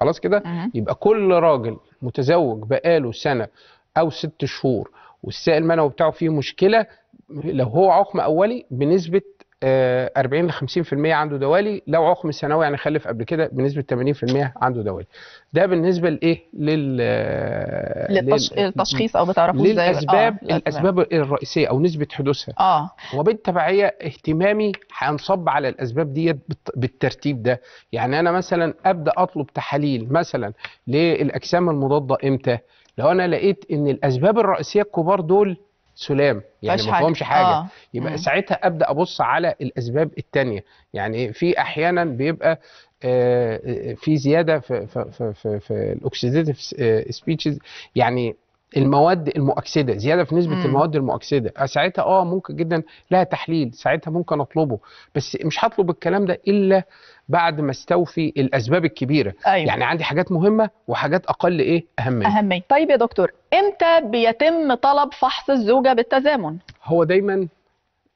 خلاص كده أه. يبقى كل راجل متزوج بقاله سنه او ست شهور والسائل المنوي بتاعه فيه مشكله لو هو عقم اولي بنسبه 40 آه، ل 50% عنده دوالي لو عقم سنوي يعني خلف قبل كده بنسبه 80% عنده دوالي ده بالنسبه لايه لل آه، للتشخيص او بتعرفوا ازاي للاسباب آه. الاسباب الرئيسيه او نسبه حدوثها اه وبالتبعيه اهتمامي هينصب على الاسباب ديت بالترتيب ده يعني انا مثلا ابدا اطلب تحاليل مثلا للاجسام المضاده امتى لو انا لقيت ان الاسباب الرئيسيه الكبار دول سلام يعني ما فهمش حاجه آه. يبقى ساعتها ابدا ابص على الاسباب الثانيه يعني في احيانا بيبقى آه، آه، في زياده في في في, في الاوكسيديتيف سبيتشز آه، يعني المواد المؤكسده زياده في نسبه مم. المواد المؤكسده ساعتها اه ممكن جدا لها تحليل ساعتها ممكن اطلبه بس مش هطلب الكلام ده الا بعد ما استوفي الاسباب الكبيره أيوة. يعني عندي حاجات مهمه وحاجات اقل ايه اهميه اهميه طيب يا دكتور امتى بيتم طلب فحص الزوجه بالتزامن هو دايما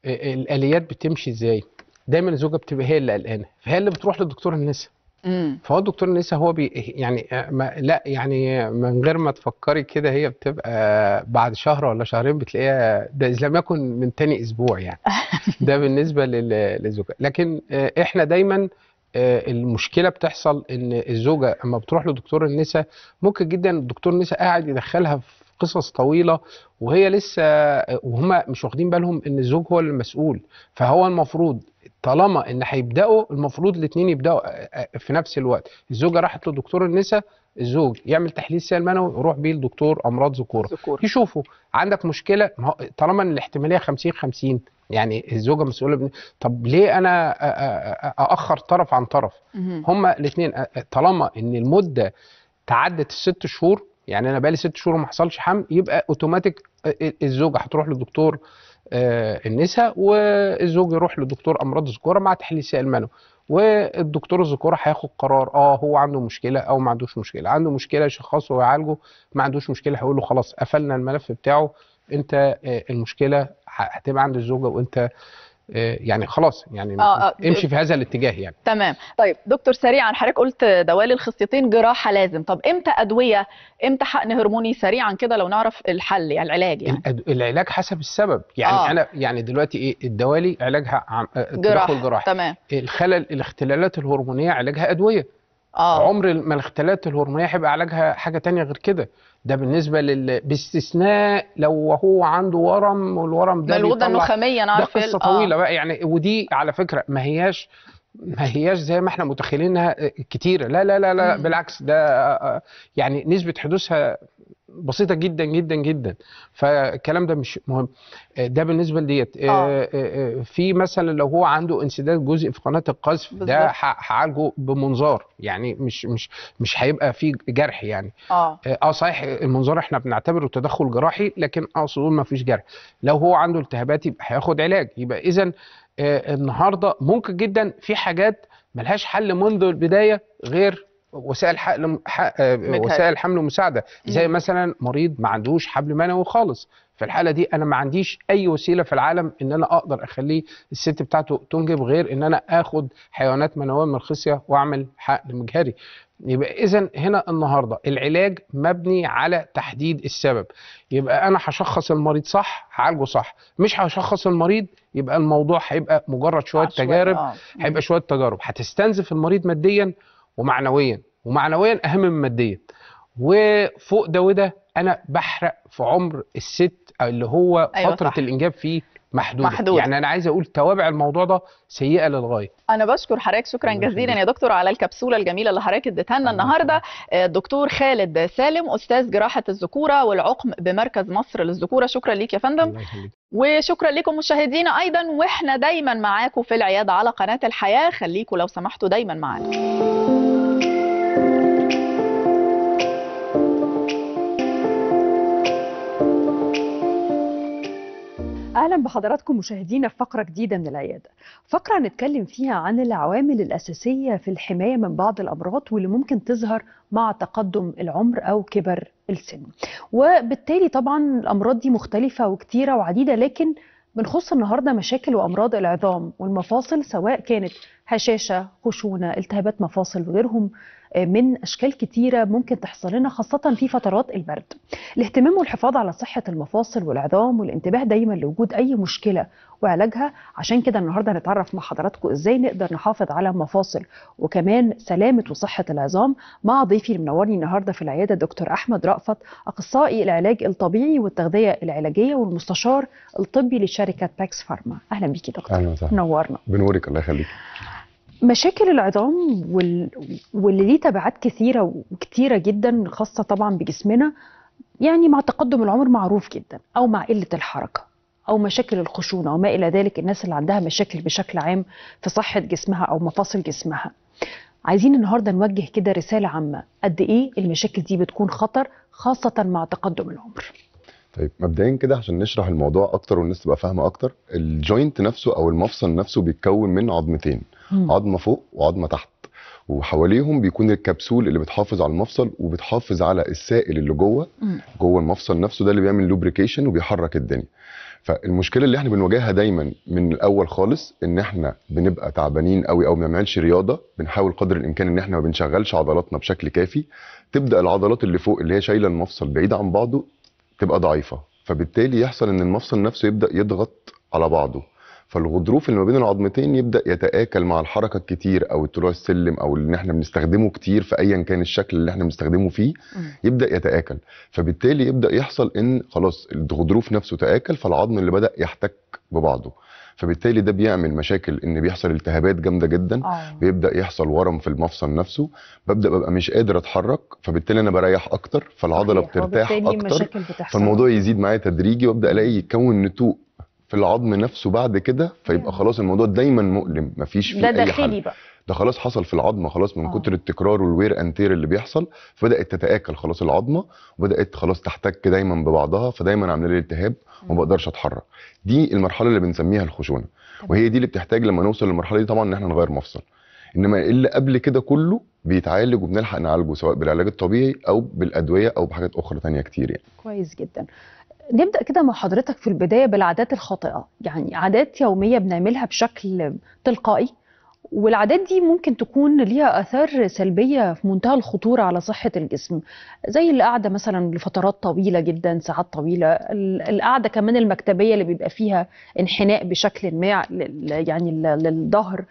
آه، آه، الاليات بتمشي ازاي دايما الزوجه بتبقى هي اللي قلقانه فهي اللي بتروح للدكتور النساء فهو الدكتور النسا هو بي يعني آه، ما لا يعني من غير ما تفكري كده هي بتبقى بعد شهر ولا شهرين بتلاقيها ده اذا لم يكن من تاني اسبوع يعني ده بالنسبه للزوجه لكن آه، احنا دايما آه، المشكله بتحصل ان الزوجه اما بتروح لدكتور النسا ممكن جدا الدكتور النسا قاعد يدخلها في قصص طويله وهي لسه وهم مش واخدين بالهم ان الزوج هو المسؤول فهو المفروض طالما ان هيبداوا المفروض الاثنين يبداوا في نفس الوقت الزوجه راحت لدكتور النساء الزوج يعمل تحليل سيال منوي يروح بيه لدكتور امراض ذكوره يشوفوا عندك مشكله طالما ان الاحتماليه 50 50 يعني الزوجه مسؤوله بني. طب ليه انا ااخر طرف عن طرف هم الاثنين طالما ان المده تعدت الست شهور يعني انا بقالي ست شهور ما حصلش حمل يبقى اوتوماتيك آه، آه، الزوجه هتروح لدكتور آه، النساء والزوج يروح لدكتور امراض الذكوره مع تحليل سائل منوي والدكتور الذكوره هياخد قرار اه هو عنده مشكله او ما عندوش مشكله عنده مشكله يشخصه ويعالجه ما عندوش مشكله هيقول له خلاص قفلنا الملف بتاعه انت المشكله هتبقى عند الزوجه وانت آه، يعني خلاص يعني آه, آه، امشي في هذا الاتجاه يعني تمام طيب دكتور سريعا حضرتك قلت دوالي الخصيتين جراحه لازم طب امتى ادويه امتى حقن هرموني سريعا كده لو نعرف الحل يعني العلاج يعني العلاج حسب السبب يعني آه. انا يعني دلوقتي ايه الدوالي علاجها آه، جراحه جراحه تمام الخلل الاختلالات الهرمونيه علاجها ادويه آه. عمر ما الاختلالات الهرمونيه هيبقى علاجها حاجه تانية غير كده ده بالنسبه لل... باستثناء لو هو عنده ورم والورم ده الغده النخاميه انا عارف ده إيه قصه طويله آه. بقى يعني ودي على فكره ما هياش ما هياش زي ما احنا متخيلينها آه، كتيره لا لا لا لا بالعكس ده آه، آه، يعني نسبه حدوثها بسيطه جدا جدا جدا فالكلام ده مش مهم آه، ده بالنسبه لديت آه،, آه. آه. في مثلا لو هو عنده انسداد جزء في قناه القذف ده هعالجه بمنظار يعني مش مش مش هيبقى في جرح يعني اه, آه صحيح المنظار احنا بنعتبره تدخل جراحي لكن اقصد ما فيش جرح لو هو عنده التهابات يبقى هياخد علاج يبقى اذا آه النهارده ممكن جدا في حاجات ملهاش حل منذ البدايه غير وسائل حقل حق آه، وسائل حمل ومساعده زي مثلا مريض ما عندوش حبل منوي خالص في الحاله دي انا ما عنديش اي وسيله في العالم ان انا اقدر اخليه الست بتاعته تنجب غير ان انا اخد حيوانات منويه من الخصيه واعمل حقل مجهري يبقى اذا هنا النهارده العلاج مبني على تحديد السبب يبقى انا هشخص المريض صح هعالجه صح مش هشخص المريض يبقى الموضوع هيبقى مجرد شويه تجارب آه. هيبقى شويه تجارب هتستنزف المريض ماديا ومعنويا ومعنويا اهم من ماديا وفوق ده وده انا بحرق في عمر الست اللي هو أيوة فتره صح. الانجاب فيه محدودة. محدودة يعني أنا عايز أقول توابع الموضوع ده سيئة للغاية أنا بشكر حضرتك شكرا جزيلا يا دكتور على الكبسولة الجميلة اللي حضرتك اديتها لنا النهاردة الدكتور آه، خالد سالم أستاذ جراحة الذكورة والعقم بمركز مصر للذكورة شكرا ليك يا فندم وشكرا لكم مشاهدينا أيضا وإحنا دايما معاكم في العيادة على قناة الحياة خليكم لو سمحتوا دايما معانا اهلا بحضراتكم مشاهدينا في فقره جديده من العياده فقره هنتكلم فيها عن العوامل الاساسيه في الحمايه من بعض الامراض واللي ممكن تظهر مع تقدم العمر او كبر السن وبالتالي طبعا الامراض دي مختلفه وكثيره وعديده لكن بنخص النهارده مشاكل وامراض العظام والمفاصل سواء كانت هشاشه خشونه التهابات مفاصل وغيرهم آه، من اشكال كتيره ممكن تحصل لنا خاصه في فترات البرد الاهتمام والحفاظ على صحه المفاصل والعظام والانتباه دايما لوجود اي مشكله وعلاجها عشان كده النهارده هنتعرف مع حضراتكم ازاي نقدر نحافظ على مفاصل وكمان سلامه وصحه العظام مع ضيفي المنورني النهارده في العياده دكتور احمد رأفت اخصائي العلاج الطبيعي والتغذيه العلاجيه والمستشار الطبي لشركه باكس فارما اهلا بيكي دكتور اهلا وسهلا نورنا بنورك الله يخليك مشاكل العظام وال... واللي ليه تبعات كثيره وكثيره جدا خاصه طبعا بجسمنا يعني مع تقدم العمر معروف جدا او مع قله الحركه او مشاكل الخشونه وما الى ذلك الناس اللي عندها مشاكل بشكل عام في صحه جسمها او مفاصل جسمها عايزين النهارده نوجه كده رساله عامه قد ايه المشاكل دي بتكون خطر خاصه مع تقدم العمر طيب مبدئيا كده عشان نشرح الموضوع اكتر والناس تبقى فاهمه اكتر الجوينت نفسه او المفصل نفسه بيتكون من عظمتين عظمه فوق وعظمه تحت وحواليهم بيكون الكبسول اللي بتحافظ على المفصل وبتحافظ على السائل اللي جوه جوه المفصل نفسه ده اللي بيعمل لوبريكيشن وبيحرك الدنيا فالمشكله اللي احنا بنواجهها دايما من الاول خالص ان احنا بنبقى تعبانين قوي او ما بنعملش رياضه بنحاول قدر الامكان ان احنا ما بنشغلش عضلاتنا بشكل كافي تبدا العضلات اللي فوق اللي هي شايله المفصل بعيد عن بعضه تبقى ضعيفه فبالتالي يحصل ان المفصل نفسه يبدا يضغط على بعضه فالغضروف اللي ما بين العظمتين يبدا يتاكل مع الحركه الكتير او طلوع السلم او اللي احنا بنستخدمه كتير في ايا كان الشكل اللي احنا بنستخدمه فيه يبدا يتاكل فبالتالي يبدا يحصل ان خلاص الغضروف نفسه تاكل فالعظم اللي بدا يحتك ببعضه فبالتالي ده بيعمل مشاكل ان بيحصل التهابات جامده جدا آه. بيبدا يحصل ورم في المفصل نفسه ببدا ببقى مش قادر اتحرك فبالتالي انا بريح اكتر فالعضله بترتاح اكتر فالموضوع يزيد معايا تدريجي وابدا الاقي يتكون نتوء في العظم نفسه بعد كده فيبقى خلاص الموضوع دايما مؤلم مفيش فيه ده اي حل بقى. ده خلاص حصل في العظمه خلاص من آه. كتر التكرار والوير انتير اللي بيحصل فبدات تتاكل خلاص العظمه وبدات خلاص تحتك دايما ببعضها فدايما عامله لي التهاب وما بقدرش اتحرك دي المرحله اللي بنسميها الخشونه طبعا. وهي دي اللي بتحتاج لما نوصل للمرحله دي طبعا ان احنا نغير مفصل انما اللي قبل كده كله بيتعالج وبنلحق نعالجه سواء بالعلاج الطبيعي او بالادويه او بحاجات اخرى تانية كتير يعني كويس جدا نبدأ كده مع حضرتك في البداية بالعادات الخاطئة يعني عادات يومية بنعملها بشكل تلقائي والعادات دي ممكن تكون ليها آثار سلبية في منتهى الخطورة على صحة الجسم زي القعدة مثلا لفترات طويلة جدا ساعات طويلة القعدة كمان المكتبية اللي بيبقى فيها انحناء بشكل ما يعني للظهر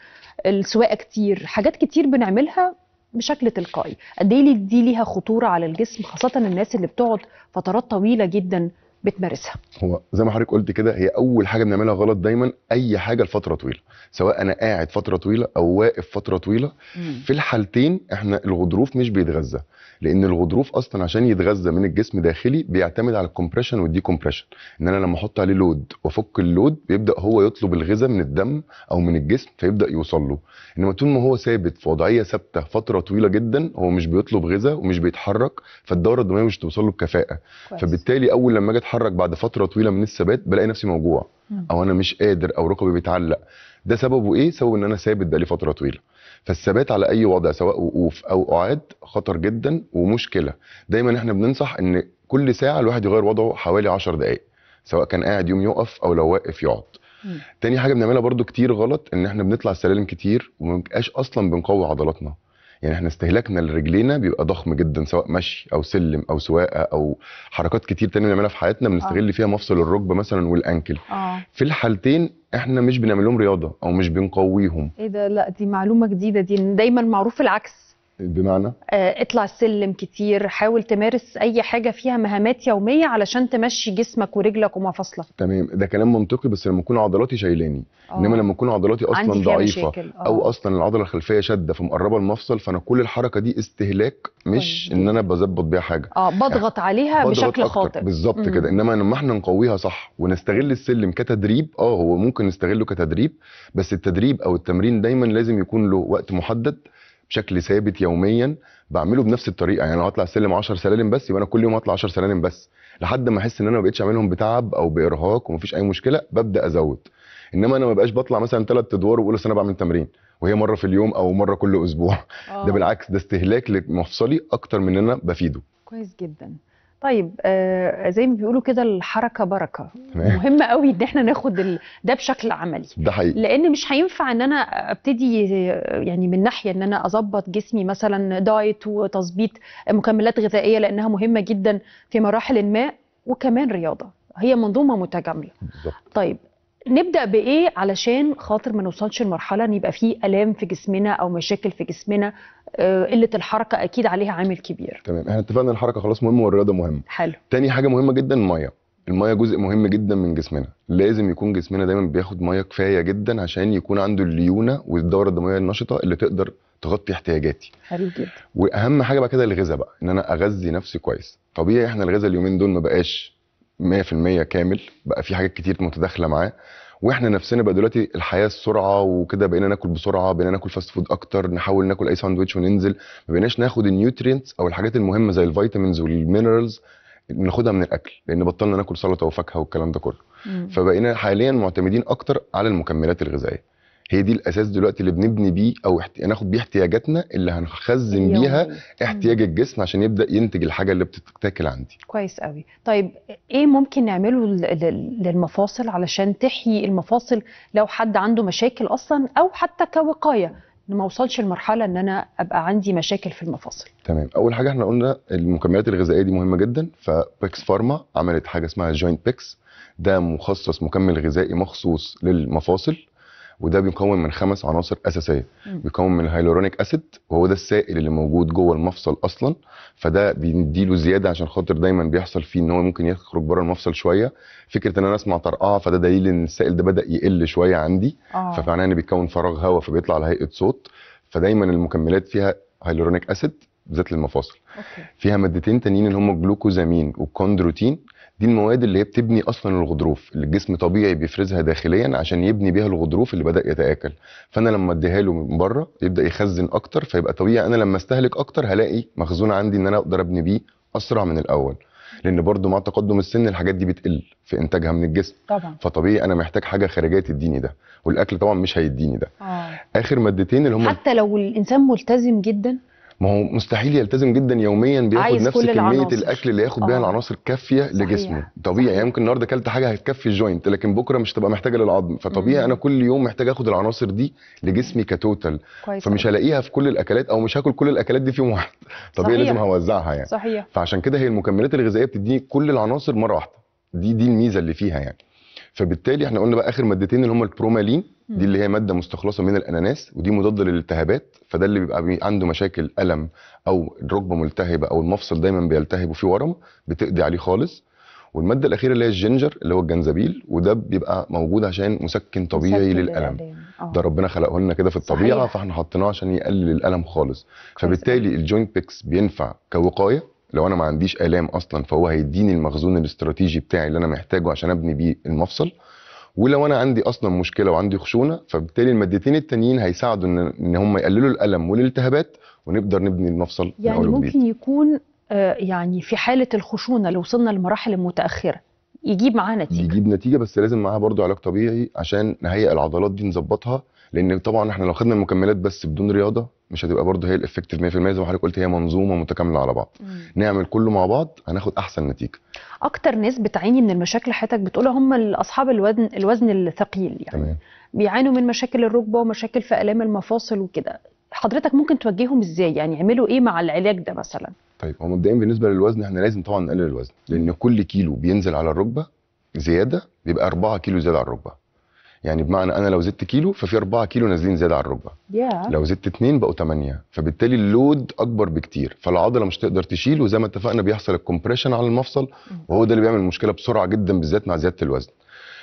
السواقة كتير حاجات كتير بنعملها بشكل تلقائي قد ايه دي ليها خطوره على الجسم خاصه الناس اللي بتقعد فترات طويله جدا بتمارسها هو زي ما حضرتك قلت كده هي اول حاجه بنعملها غلط دايما اي حاجه لفتره طويله سواء انا قاعد فتره طويله او واقف فتره طويله مم. في الحالتين احنا الغضروف مش بيتغذى لان الغضروف اصلا عشان يتغذى من الجسم داخلي بيعتمد على الكومبريشن كومبريشن ان انا لما احط عليه لود وافك اللود بيبدا هو يطلب الغذاء من الدم او من الجسم فيبدا يوصل له انما طول ما هو ثابت في وضعيه ثابته فتره طويله جدا هو مش بيطلب غذاء ومش بيتحرك فالدوره الدمويه مش توصل له بكفاءه كويس. فبالتالي اول لما اجي اتحرك بعد فتره طويله من الثبات بلاقي نفسي موجوع او انا مش قادر او ركبي بيتعلق ده سببه ايه سببه ان انا ثابت بقالي فتره طويله فالثبات على اي وضع سواء وقوف او قعاد خطر جدا ومشكله دايما احنا بننصح ان كل ساعه الواحد يغير وضعه حوالي 10 دقائق سواء كان قاعد يوم يقف او لو واقف يقعد تاني حاجه بنعملها برضو كتير غلط ان احنا بنطلع السلالم كتير ومبنبقاش اصلا بنقوي عضلاتنا يعني احنا استهلاكنا لرجلينا بيبقى ضخم جدا سواء مشي او سلم او سواقه او حركات كتير تانية بنعملها في حياتنا بنستغل آه. فيها مفصل الركبه مثلا والانكل آه. في الحالتين احنا مش بنعمل لهم رياضه او مش بنقويهم ايه ده لا دي معلومه جديده دي دايما معروف العكس بمعنى آه، اطلع السلم كتير حاول تمارس اي حاجه فيها مهامات يوميه علشان تمشي جسمك ورجلك ومفاصلك تمام ده كلام منطقي بس لما اكون عضلاتي شايلاني آه. انما لما اكون عضلاتي اصلا ضعيفه آه. او اصلا العضله الخلفيه شاده فمقربه المفصل فانا كل الحركه دي استهلاك مش أوه. طيب. ان انا بظبط بيها حاجه اه بضغط عليها بضغط بشكل خاطئ بالظبط كده انما لما احنا نقويها صح ونستغل السلم كتدريب اه هو ممكن نستغله كتدريب بس التدريب او التمرين دايما لازم يكون له وقت محدد بشكل ثابت يوميا بعمله بنفس الطريقه يعني لو هطلع السلم 10 سلالم بس يبقى انا كل يوم هطلع 10 سلالم بس لحد ما احس ان انا ما بقتش اعملهم بتعب او بارهاق ومفيش اي مشكله ببدا ازود انما انا ما بقاش بطلع مثلا ثلاث ادوار واقول انا بعمل تمرين وهي مره في اليوم او مره كل اسبوع أوه. ده آه. بالعكس ده استهلاك لمفصلي اكتر من ان انا بفيده كويس جدا طيب آه زي ما بيقولوا كده الحركه بركه مهم قوي ان احنا ناخد ال... ده بشكل عملي ده حقيقي لان مش هينفع ان انا ابتدي يعني من ناحيه ان انا اظبط جسمي مثلا دايت وتظبيط مكملات غذائيه لانها مهمه جدا في مراحل ما وكمان رياضه هي منظومه متجامله بالظبط طيب نبدا بايه علشان خاطر ما نوصلش لمرحله ان يبقى في الام في جسمنا او مشاكل في جسمنا آه، قله الحركه اكيد عليها عامل كبير تمام احنا اتفقنا الحركه خلاص مهمه والرياضه مهمه حلو تاني حاجه مهمه جدا الميه الميه جزء مهم جدا من جسمنا لازم يكون جسمنا دايما بياخد ميه كفايه جدا عشان يكون عنده الليونه والدوره الدمويه النشطه اللي تقدر تغطي احتياجاتي حلو جدا واهم حاجه بقى كده الغذاء بقى ان انا اغذي نفسي كويس طبيعي احنا الغذاء اليومين دول ما بقاش 100% كامل بقى في حاجات كتير متداخله معاه واحنا نفسنا بقى دلوقتي الحياه السرعه وكده بقينا ناكل بسرعه بقينا ناكل فاست فود اكتر نحاول ناكل اي ساندوتش وننزل ما بقيناش ناخد النيوترينتس او الحاجات المهمه زي الفيتامينز والمينرالز ناخدها من الاكل لان بطلنا ناكل سلطه وفاكهه والكلام ده كله فبقينا حاليا معتمدين اكتر على المكملات الغذائيه هي دي الاساس دلوقتي اللي بنبني بيه او احت... ناخد بيه احتياجاتنا اللي هنخزن بيها احتياج الجسم عشان يبدا ينتج الحاجه اللي بتتاكل عندي كويس قوي طيب ايه ممكن نعمله للمفاصل علشان تحيي المفاصل لو حد عنده مشاكل اصلا او حتى كوقايه ما اوصلش لمرحله ان انا ابقى عندي مشاكل في المفاصل تمام اول حاجه احنا قلنا المكملات الغذائيه دي مهمه جدا فبيكس فارما عملت حاجه اسمها جوينت بيكس ده مخصص مكمل غذائي مخصوص للمفاصل وده بيكون من خمس عناصر اساسيه بيكون من الهيلورونيك اسيد وهو ده السائل اللي موجود جوه المفصل اصلا فده بنديله زياده عشان خاطر دايما بيحصل فيه ان هو ممكن يخرج بره المفصل شويه فكره ان انا اسمع طرقعه فده دليل ان السائل ده بدا يقل شويه عندي آه. فمعناه ان بيكون فراغ هواء فبيطلع على هيئه صوت فدايما المكملات فيها هيلورونيك اسيد بالذات للمفاصل أوكي. فيها مادتين تانيين اللي هم الجلوكوزامين والكوندروتين دي المواد اللي هي بتبني اصلا الغضروف اللي الجسم طبيعي بيفرزها داخليا عشان يبني بيها الغضروف اللي بدا يتاكل فانا لما اديها له من بره يبدا يخزن اكتر فيبقى طبيعي انا لما استهلك اكتر هلاقي مخزون عندي ان انا اقدر ابني بيه اسرع من الاول لان برضو مع تقدم السن الحاجات دي بتقل في انتاجها من الجسم طبعا فطبيعي انا محتاج حاجه خارجيه تديني ده والاكل طبعا مش هيديني ده آه. اخر مادتين اللي هم حتى لو الانسان ملتزم جدا ما هو مستحيل يلتزم جدا يوميا بياخد نفس كميه العناصر. الاكل اللي ياخد بيها آه. العناصر الكافيه لجسمه طبيعي يعني ممكن النهارده اكلت حاجه هتكفي الجوينت لكن بكره مش هتبقى محتاجه للعظم فطبيعي مم. انا كل يوم محتاج اخد العناصر دي لجسمي كتوتال فمش هلاقيها في كل الاكلات او مش هاكل كل الاكلات دي في يوم واحد طبيعي لازم هوزعها يعني صحيح. فعشان كده هي المكملات الغذائيه بتديني كل العناصر مره واحده دي دي الميزه اللي فيها يعني فبالتالي احنا قلنا بقى اخر مادتين اللي هم البرومالين دي اللي هي ماده مستخلصه من الاناناس ودي مضاده للالتهابات فده اللي بيبقى عنده مشاكل الم او الركبه ملتهبه او المفصل دايما بيلتهب وفيه ورم بتقضي عليه خالص والماده الاخيره اللي هي الجنجر اللي هو الجنزبيل وده بيبقى موجود عشان مسكن طبيعي مسكن للالم آه. ده ربنا خلقه لنا كده في الطبيعه صحيح. فاحنا حطيناه عشان يقلل الالم خالص فبالتالي الجوينت بيكس بينفع كوقايه لو انا ما عنديش الام اصلا فهو هيديني المخزون الاستراتيجي بتاعي اللي انا محتاجه عشان ابني بيه المفصل ولو انا عندي اصلا مشكله وعندي خشونه فبالتالي المادتين التانيين هيساعدوا ان ان هم يقللوا الالم والالتهابات ونقدر نبني المفصل يعني ممكن جديد. يكون آه، يعني في حاله الخشونه لو وصلنا لمراحل متاخره يجيب معاه نتيجه يجيب نتيجه بس لازم معاها برضو علاج طبيعي عشان نهيئ العضلات دي نظبطها لان طبعا احنا لو خدنا المكملات بس بدون رياضه مش هتبقى برضه هي الافكتيف 100% زي ما حضرتك قلت هي منظومه متكامله على بعض مم. نعمل كله مع بعض هناخد احسن نتيجه اكتر ناس بتعاني من المشاكل حياتك بتقولها هم اصحاب الوزن الوزن الثقيل يعني تمام. بيعانوا من مشاكل الركبه ومشاكل في الام المفاصل وكده حضرتك ممكن توجههم ازاي يعني يعملوا ايه مع العلاج ده مثلا طيب هو مبدئيا بالنسبه للوزن احنا لازم طبعا نقلل الوزن لان كل كيلو بينزل على الركبه زياده بيبقى 4 كيلو زياده على الركبه يعني بمعنى انا لو زدت كيلو ففي 4 كيلو نازلين زياده على الركبه yeah. لو زدت 2 بقوا 8 فبالتالي اللود اكبر بكتير فالعضله مش تقدر تشيل وزي ما اتفقنا بيحصل الكومبريشن على المفصل وهو ده اللي بيعمل المشكله بسرعه جدا بالذات مع زياده الوزن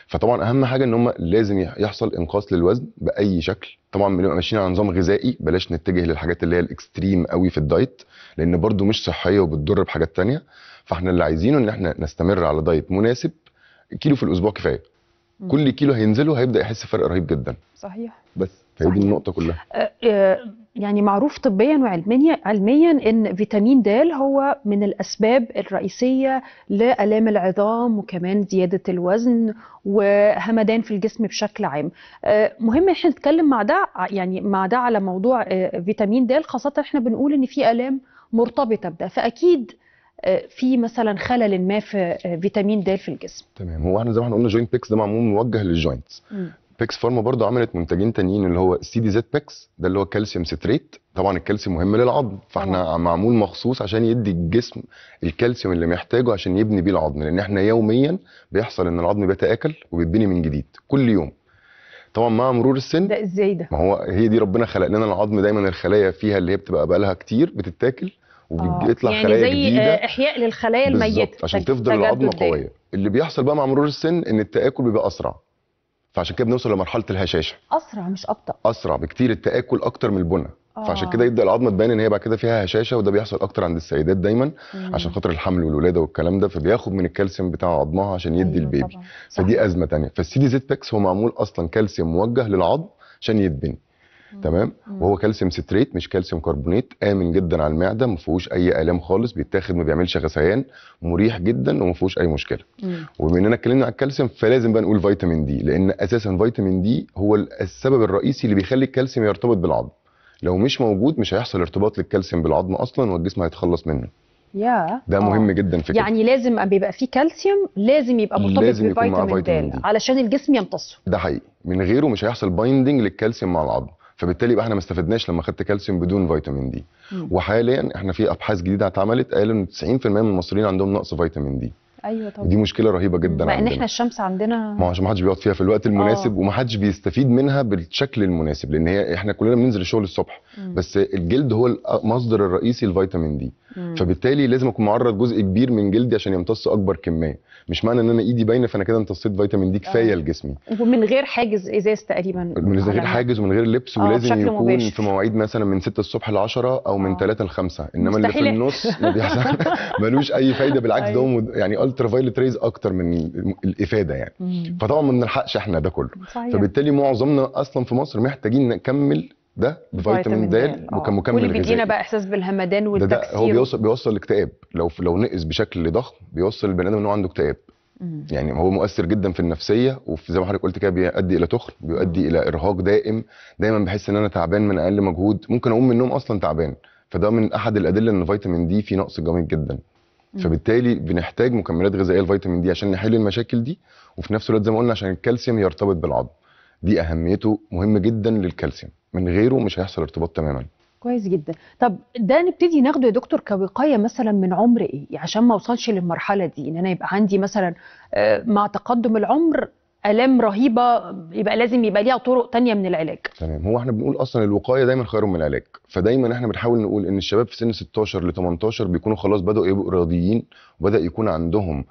فطبعا اهم حاجه ان هم لازم يحصل انقاص للوزن باي شكل طبعا بنبقى ماشيين على نظام غذائي بلاش نتجه للحاجات اللي هي الاكستريم قوي في الدايت لان برده مش صحيه وبتضر بحاجات تانية فاحنا اللي عايزينه ان احنا نستمر على دايت مناسب كيلو في الاسبوع كفايه كل كيلو هينزله هيبدا يحس فرق رهيب جدا صحيح بس فهي دي النقطه كلها آه، آه، يعني معروف طبيا وعلميا علميا ان فيتامين د هو من الاسباب الرئيسيه لالام العظام وكمان زياده الوزن وهمدان في الجسم بشكل عام آه، مهم احنا نتكلم مع ده يعني مع ده على موضوع فيتامين د خاصه احنا بنقول ان في الام مرتبطه بده فاكيد آه، في مثلا خلل ما في آه، فيتامين د في الجسم تمام هو احنا زي ما احنا قلنا جوينت بيكس ده معمول موجه للجوينتس بيكس فارما برضه عملت منتجين تانيين اللي هو السي دي زد بيكس ده اللي هو كالسيوم ستريت طبعا الكالسيوم مهم للعظم فاحنا طبعا. معمول مخصوص عشان يدي الجسم الكالسيوم اللي محتاجه عشان يبني بيه العظم لان احنا يوميا بيحصل ان العظم بيتاكل وبيتبني من جديد كل يوم طبعا مع مرور السن ده ازاي ده ما هو هي دي ربنا خلق لنا العظم دايما الخلايا فيها اللي هي بتبقى بقالها كتير بتتاكل وبيطلع آه. يعني خلايا زي جديده آه، احياء للخلايا الميته عشان تفضل العظمه قويه اللي بيحصل بقى مع مرور السن ان التاكل بيبقى اسرع فعشان كده بنوصل لمرحله الهشاشه اسرع مش ابطا اسرع بكتير التاكل اكتر من البنى آه. فعشان كده يبدا العظمه تبان ان هي بعد كده فيها هشاشه وده بيحصل اكتر عند السيدات دايما مم. عشان خاطر الحمل والولاده والكلام ده فبياخد من الكالسيوم بتاع عظمها عشان يدي أيوة البيبي طبعا. فدي ازمه ثانيه فالسي دي زد باكس هو معمول اصلا كالسيوم موجه للعظم عشان يتبني تمام وهو كالسيوم ستريت مش كالسيوم كربونيت امن جدا على المعده ما فيهوش اي الام خالص بيتاخد ما بيعملش غثيان مريح جدا وما فيهوش اي مشكله وبما اننا اتكلمنا على الكالسيوم فلازم بقى نقول فيتامين دي لان اساسا فيتامين دي هو السبب الرئيسي اللي بيخلي الكالسيوم يرتبط بالعظم لو مش موجود مش هيحصل ارتباط للكالسيوم بالعظم اصلا والجسم هيتخلص منه يا ده مهم أوه. جدا في يعني لازم بيبقى فيه كالسيوم لازم يبقى مرتبط لازم بفيتامين د علشان الجسم يمتصه ده حقيقي من غيره مش هيحصل بايندنج للكالسيوم مع العظم فبالتالي يبقى احنا ما استفدناش لما خدت كالسيوم بدون فيتامين دي وحاليا احنا في ابحاث جديده اتعملت قالوا ان 90% من المصريين عندهم نقص فيتامين دي ايوه طبعا دي مشكله رهيبه جدا مع ان احنا الشمس عندنا ما عشان ما حدش بيقعد فيها في الوقت المناسب آه. وما حدش بيستفيد منها بالشكل المناسب لان هي احنا كلنا بننزل الشغل الصبح مم. بس الجلد هو المصدر الرئيسي للفيتامين دي مم. فبالتالي لازم اكون معرض جزء كبير من جلدي عشان يمتص اكبر كميه مش معنى ان انا ايدي باينه فانا كده امتصيت فيتامين دي كفايه آه. لجسمي ومن غير حاجز ازاز تقريبا من غير حاجز ومن غير لبس آه، ولازم يكون مباشر. في مواعيد مثلا من 6 الصبح ل 10 او من 3 ل 5 انما اللي في النص ما ملوش اي فايده بالعكس ده يعني الترا فايلت ريز اكتر من الافاده يعني فطبعا ما بنلحقش احنا ده كله صحيح. فبالتالي معظمنا اصلا في مصر محتاجين نكمل ده بفيتامين د كمكمل آه. غذائي واللي بيدينا بقى احساس بالهمدان والتكسير ده, ده هو بيوصل بيوصل لاكتئاب لو لو نقص بشكل ضخم بيوصل البني ادم ان هو عنده اكتئاب يعني هو مؤثر جدا في النفسيه وزي ما حضرتك قلت كده بيؤدي الى تخن بيؤدي الى ارهاق دائم دايما بحس ان انا تعبان من اقل مجهود ممكن اقوم من النوم اصلا تعبان فده من احد الادله ان فيتامين دي فيه نقص جامد جدا فبالتالي بنحتاج مكملات غذائيه لفيتامين دي عشان نحل المشاكل دي وفي نفس الوقت زي ما قلنا عشان الكالسيوم يرتبط بالعظم دي اهميته مهمه جدا للكالسيوم من غيره مش هيحصل ارتباط تماما كويس جدا طب ده نبتدي ناخده يا دكتور كوقايه مثلا من عمر ايه يعني عشان ما اوصلش للمرحله دي ان انا يبقى عندي مثلا آه، مع تقدم العمر الام رهيبه يبقى لازم يبقى ليها طرق تانية من العلاج تمام هو احنا بنقول اصلا الوقايه دايما خير من العلاج فدايما احنا بنحاول نقول ان الشباب في سن 16 ل 18 بيكونوا خلاص بداوا يبقوا رياضيين وبدا يكون عندهم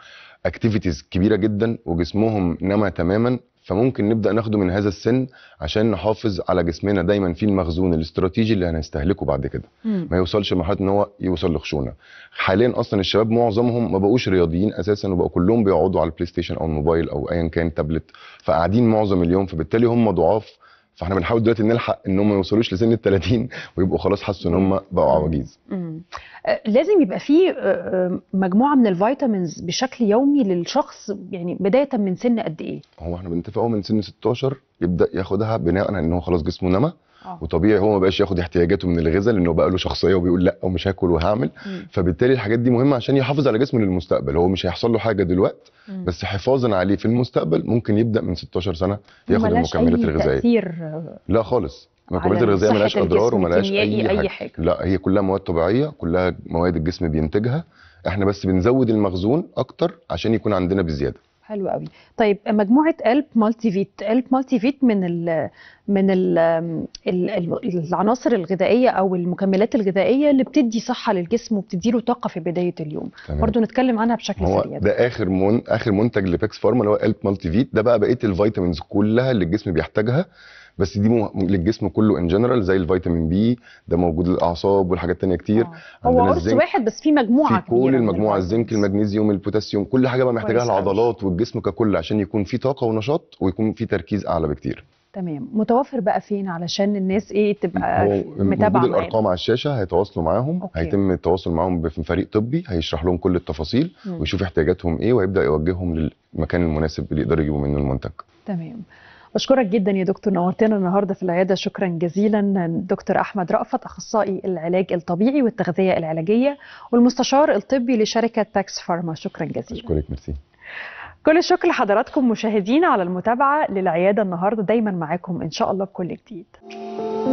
اكتيفيتيز كبيره جدا وجسمهم نما تماما فممكن نبدا ناخده من هذا السن عشان نحافظ على جسمنا دايما في المخزون الاستراتيجي اللي هنستهلكه بعد كده ما يوصلش لمرحله ان هو يوصل لخشونه حاليا اصلا الشباب معظمهم ما بقوش رياضيين اساسا وبقوا كلهم بيقعدوا على البلاي ستيشن او الموبايل او ايا كان تابلت فقاعدين معظم اليوم فبالتالي هم ضعاف فاحنا بنحاول دلوقتي نلحق ان هم ما يوصلوش لسن ال 30 ويبقوا خلاص حسوا ان هم بقوا عواجيز. آه، لازم يبقى في آه، آه، مجموعه من الفيتامينز بشكل يومي للشخص يعني بدايه من سن قد ايه؟ هو احنا بنتفقوا من سن 16 يبدا ياخدها بناء على ان هو خلاص جسمه نما أوه. وطبيعي هو ما بقاش ياخد احتياجاته من الغذاء لانه بقى له شخصيه وبيقول لا ومش هاكل وهعمل فبالتالي الحاجات دي مهمه عشان يحافظ على جسمه للمستقبل هو مش هيحصل له حاجه دلوقتي بس حفاظا عليه في المستقبل ممكن يبدا من 16 سنه ياخد المكملات الغذائيه لا خالص المكملات الغذائيه ملهاش اضرار وملهاش اي, أي حاجة. حاجه لا هي كلها مواد طبيعيه كلها مواد الجسم بينتجها احنا بس بنزود المخزون اكتر عشان يكون عندنا بزياده حلو قوي طيب مجموعه الب مالتي فيت الب مالتي فيت من الـ من الـ العناصر الغذائيه او المكملات الغذائيه اللي بتدي صحه للجسم وبتدي له طاقه في بدايه اليوم برضه نتكلم عنها بشكل هو سريع ده اخر من اخر منتج لبيكس فارما اللي هو الب مالتي فيت ده بقى بقيه الفيتامينز كلها اللي الجسم بيحتاجها بس دي للجسم كله ان جنرال زي الفيتامين بي ده موجود للاعصاب والحاجات الثانيه كتير آه. هو قرص واحد بس في مجموعه في كل المجموعه الزنك المغنيسيوم البوتاسيوم كل حاجه بقى محتاجاها العضلات والجسم ككل عشان يكون في طاقه ونشاط ويكون في تركيز اعلى بكتير تمام متوفر بقى فين علشان الناس ايه تبقى متابعه الارقام على الشاشه هيتواصلوا معاهم أوكي. هيتم التواصل معاهم من فريق طبي هيشرح لهم كل التفاصيل مم. ويشوف احتياجاتهم ايه وهيبدا يوجههم للمكان المناسب اللي يقدروا يجيبوا منه المنتج تمام أشكرك جدا يا دكتور نورتنا النهارده في العيادة شكرا جزيلا دكتور أحمد رأفت أخصائي العلاج الطبيعي والتغذية العلاجية والمستشار الطبي لشركة تاكس فارما شكرا جزيلا أشكرك ميرسي كل الشكر لحضراتكم مشاهدينا على المتابعة للعيادة النهاردة دايما معاكم إن شاء الله بكل جديد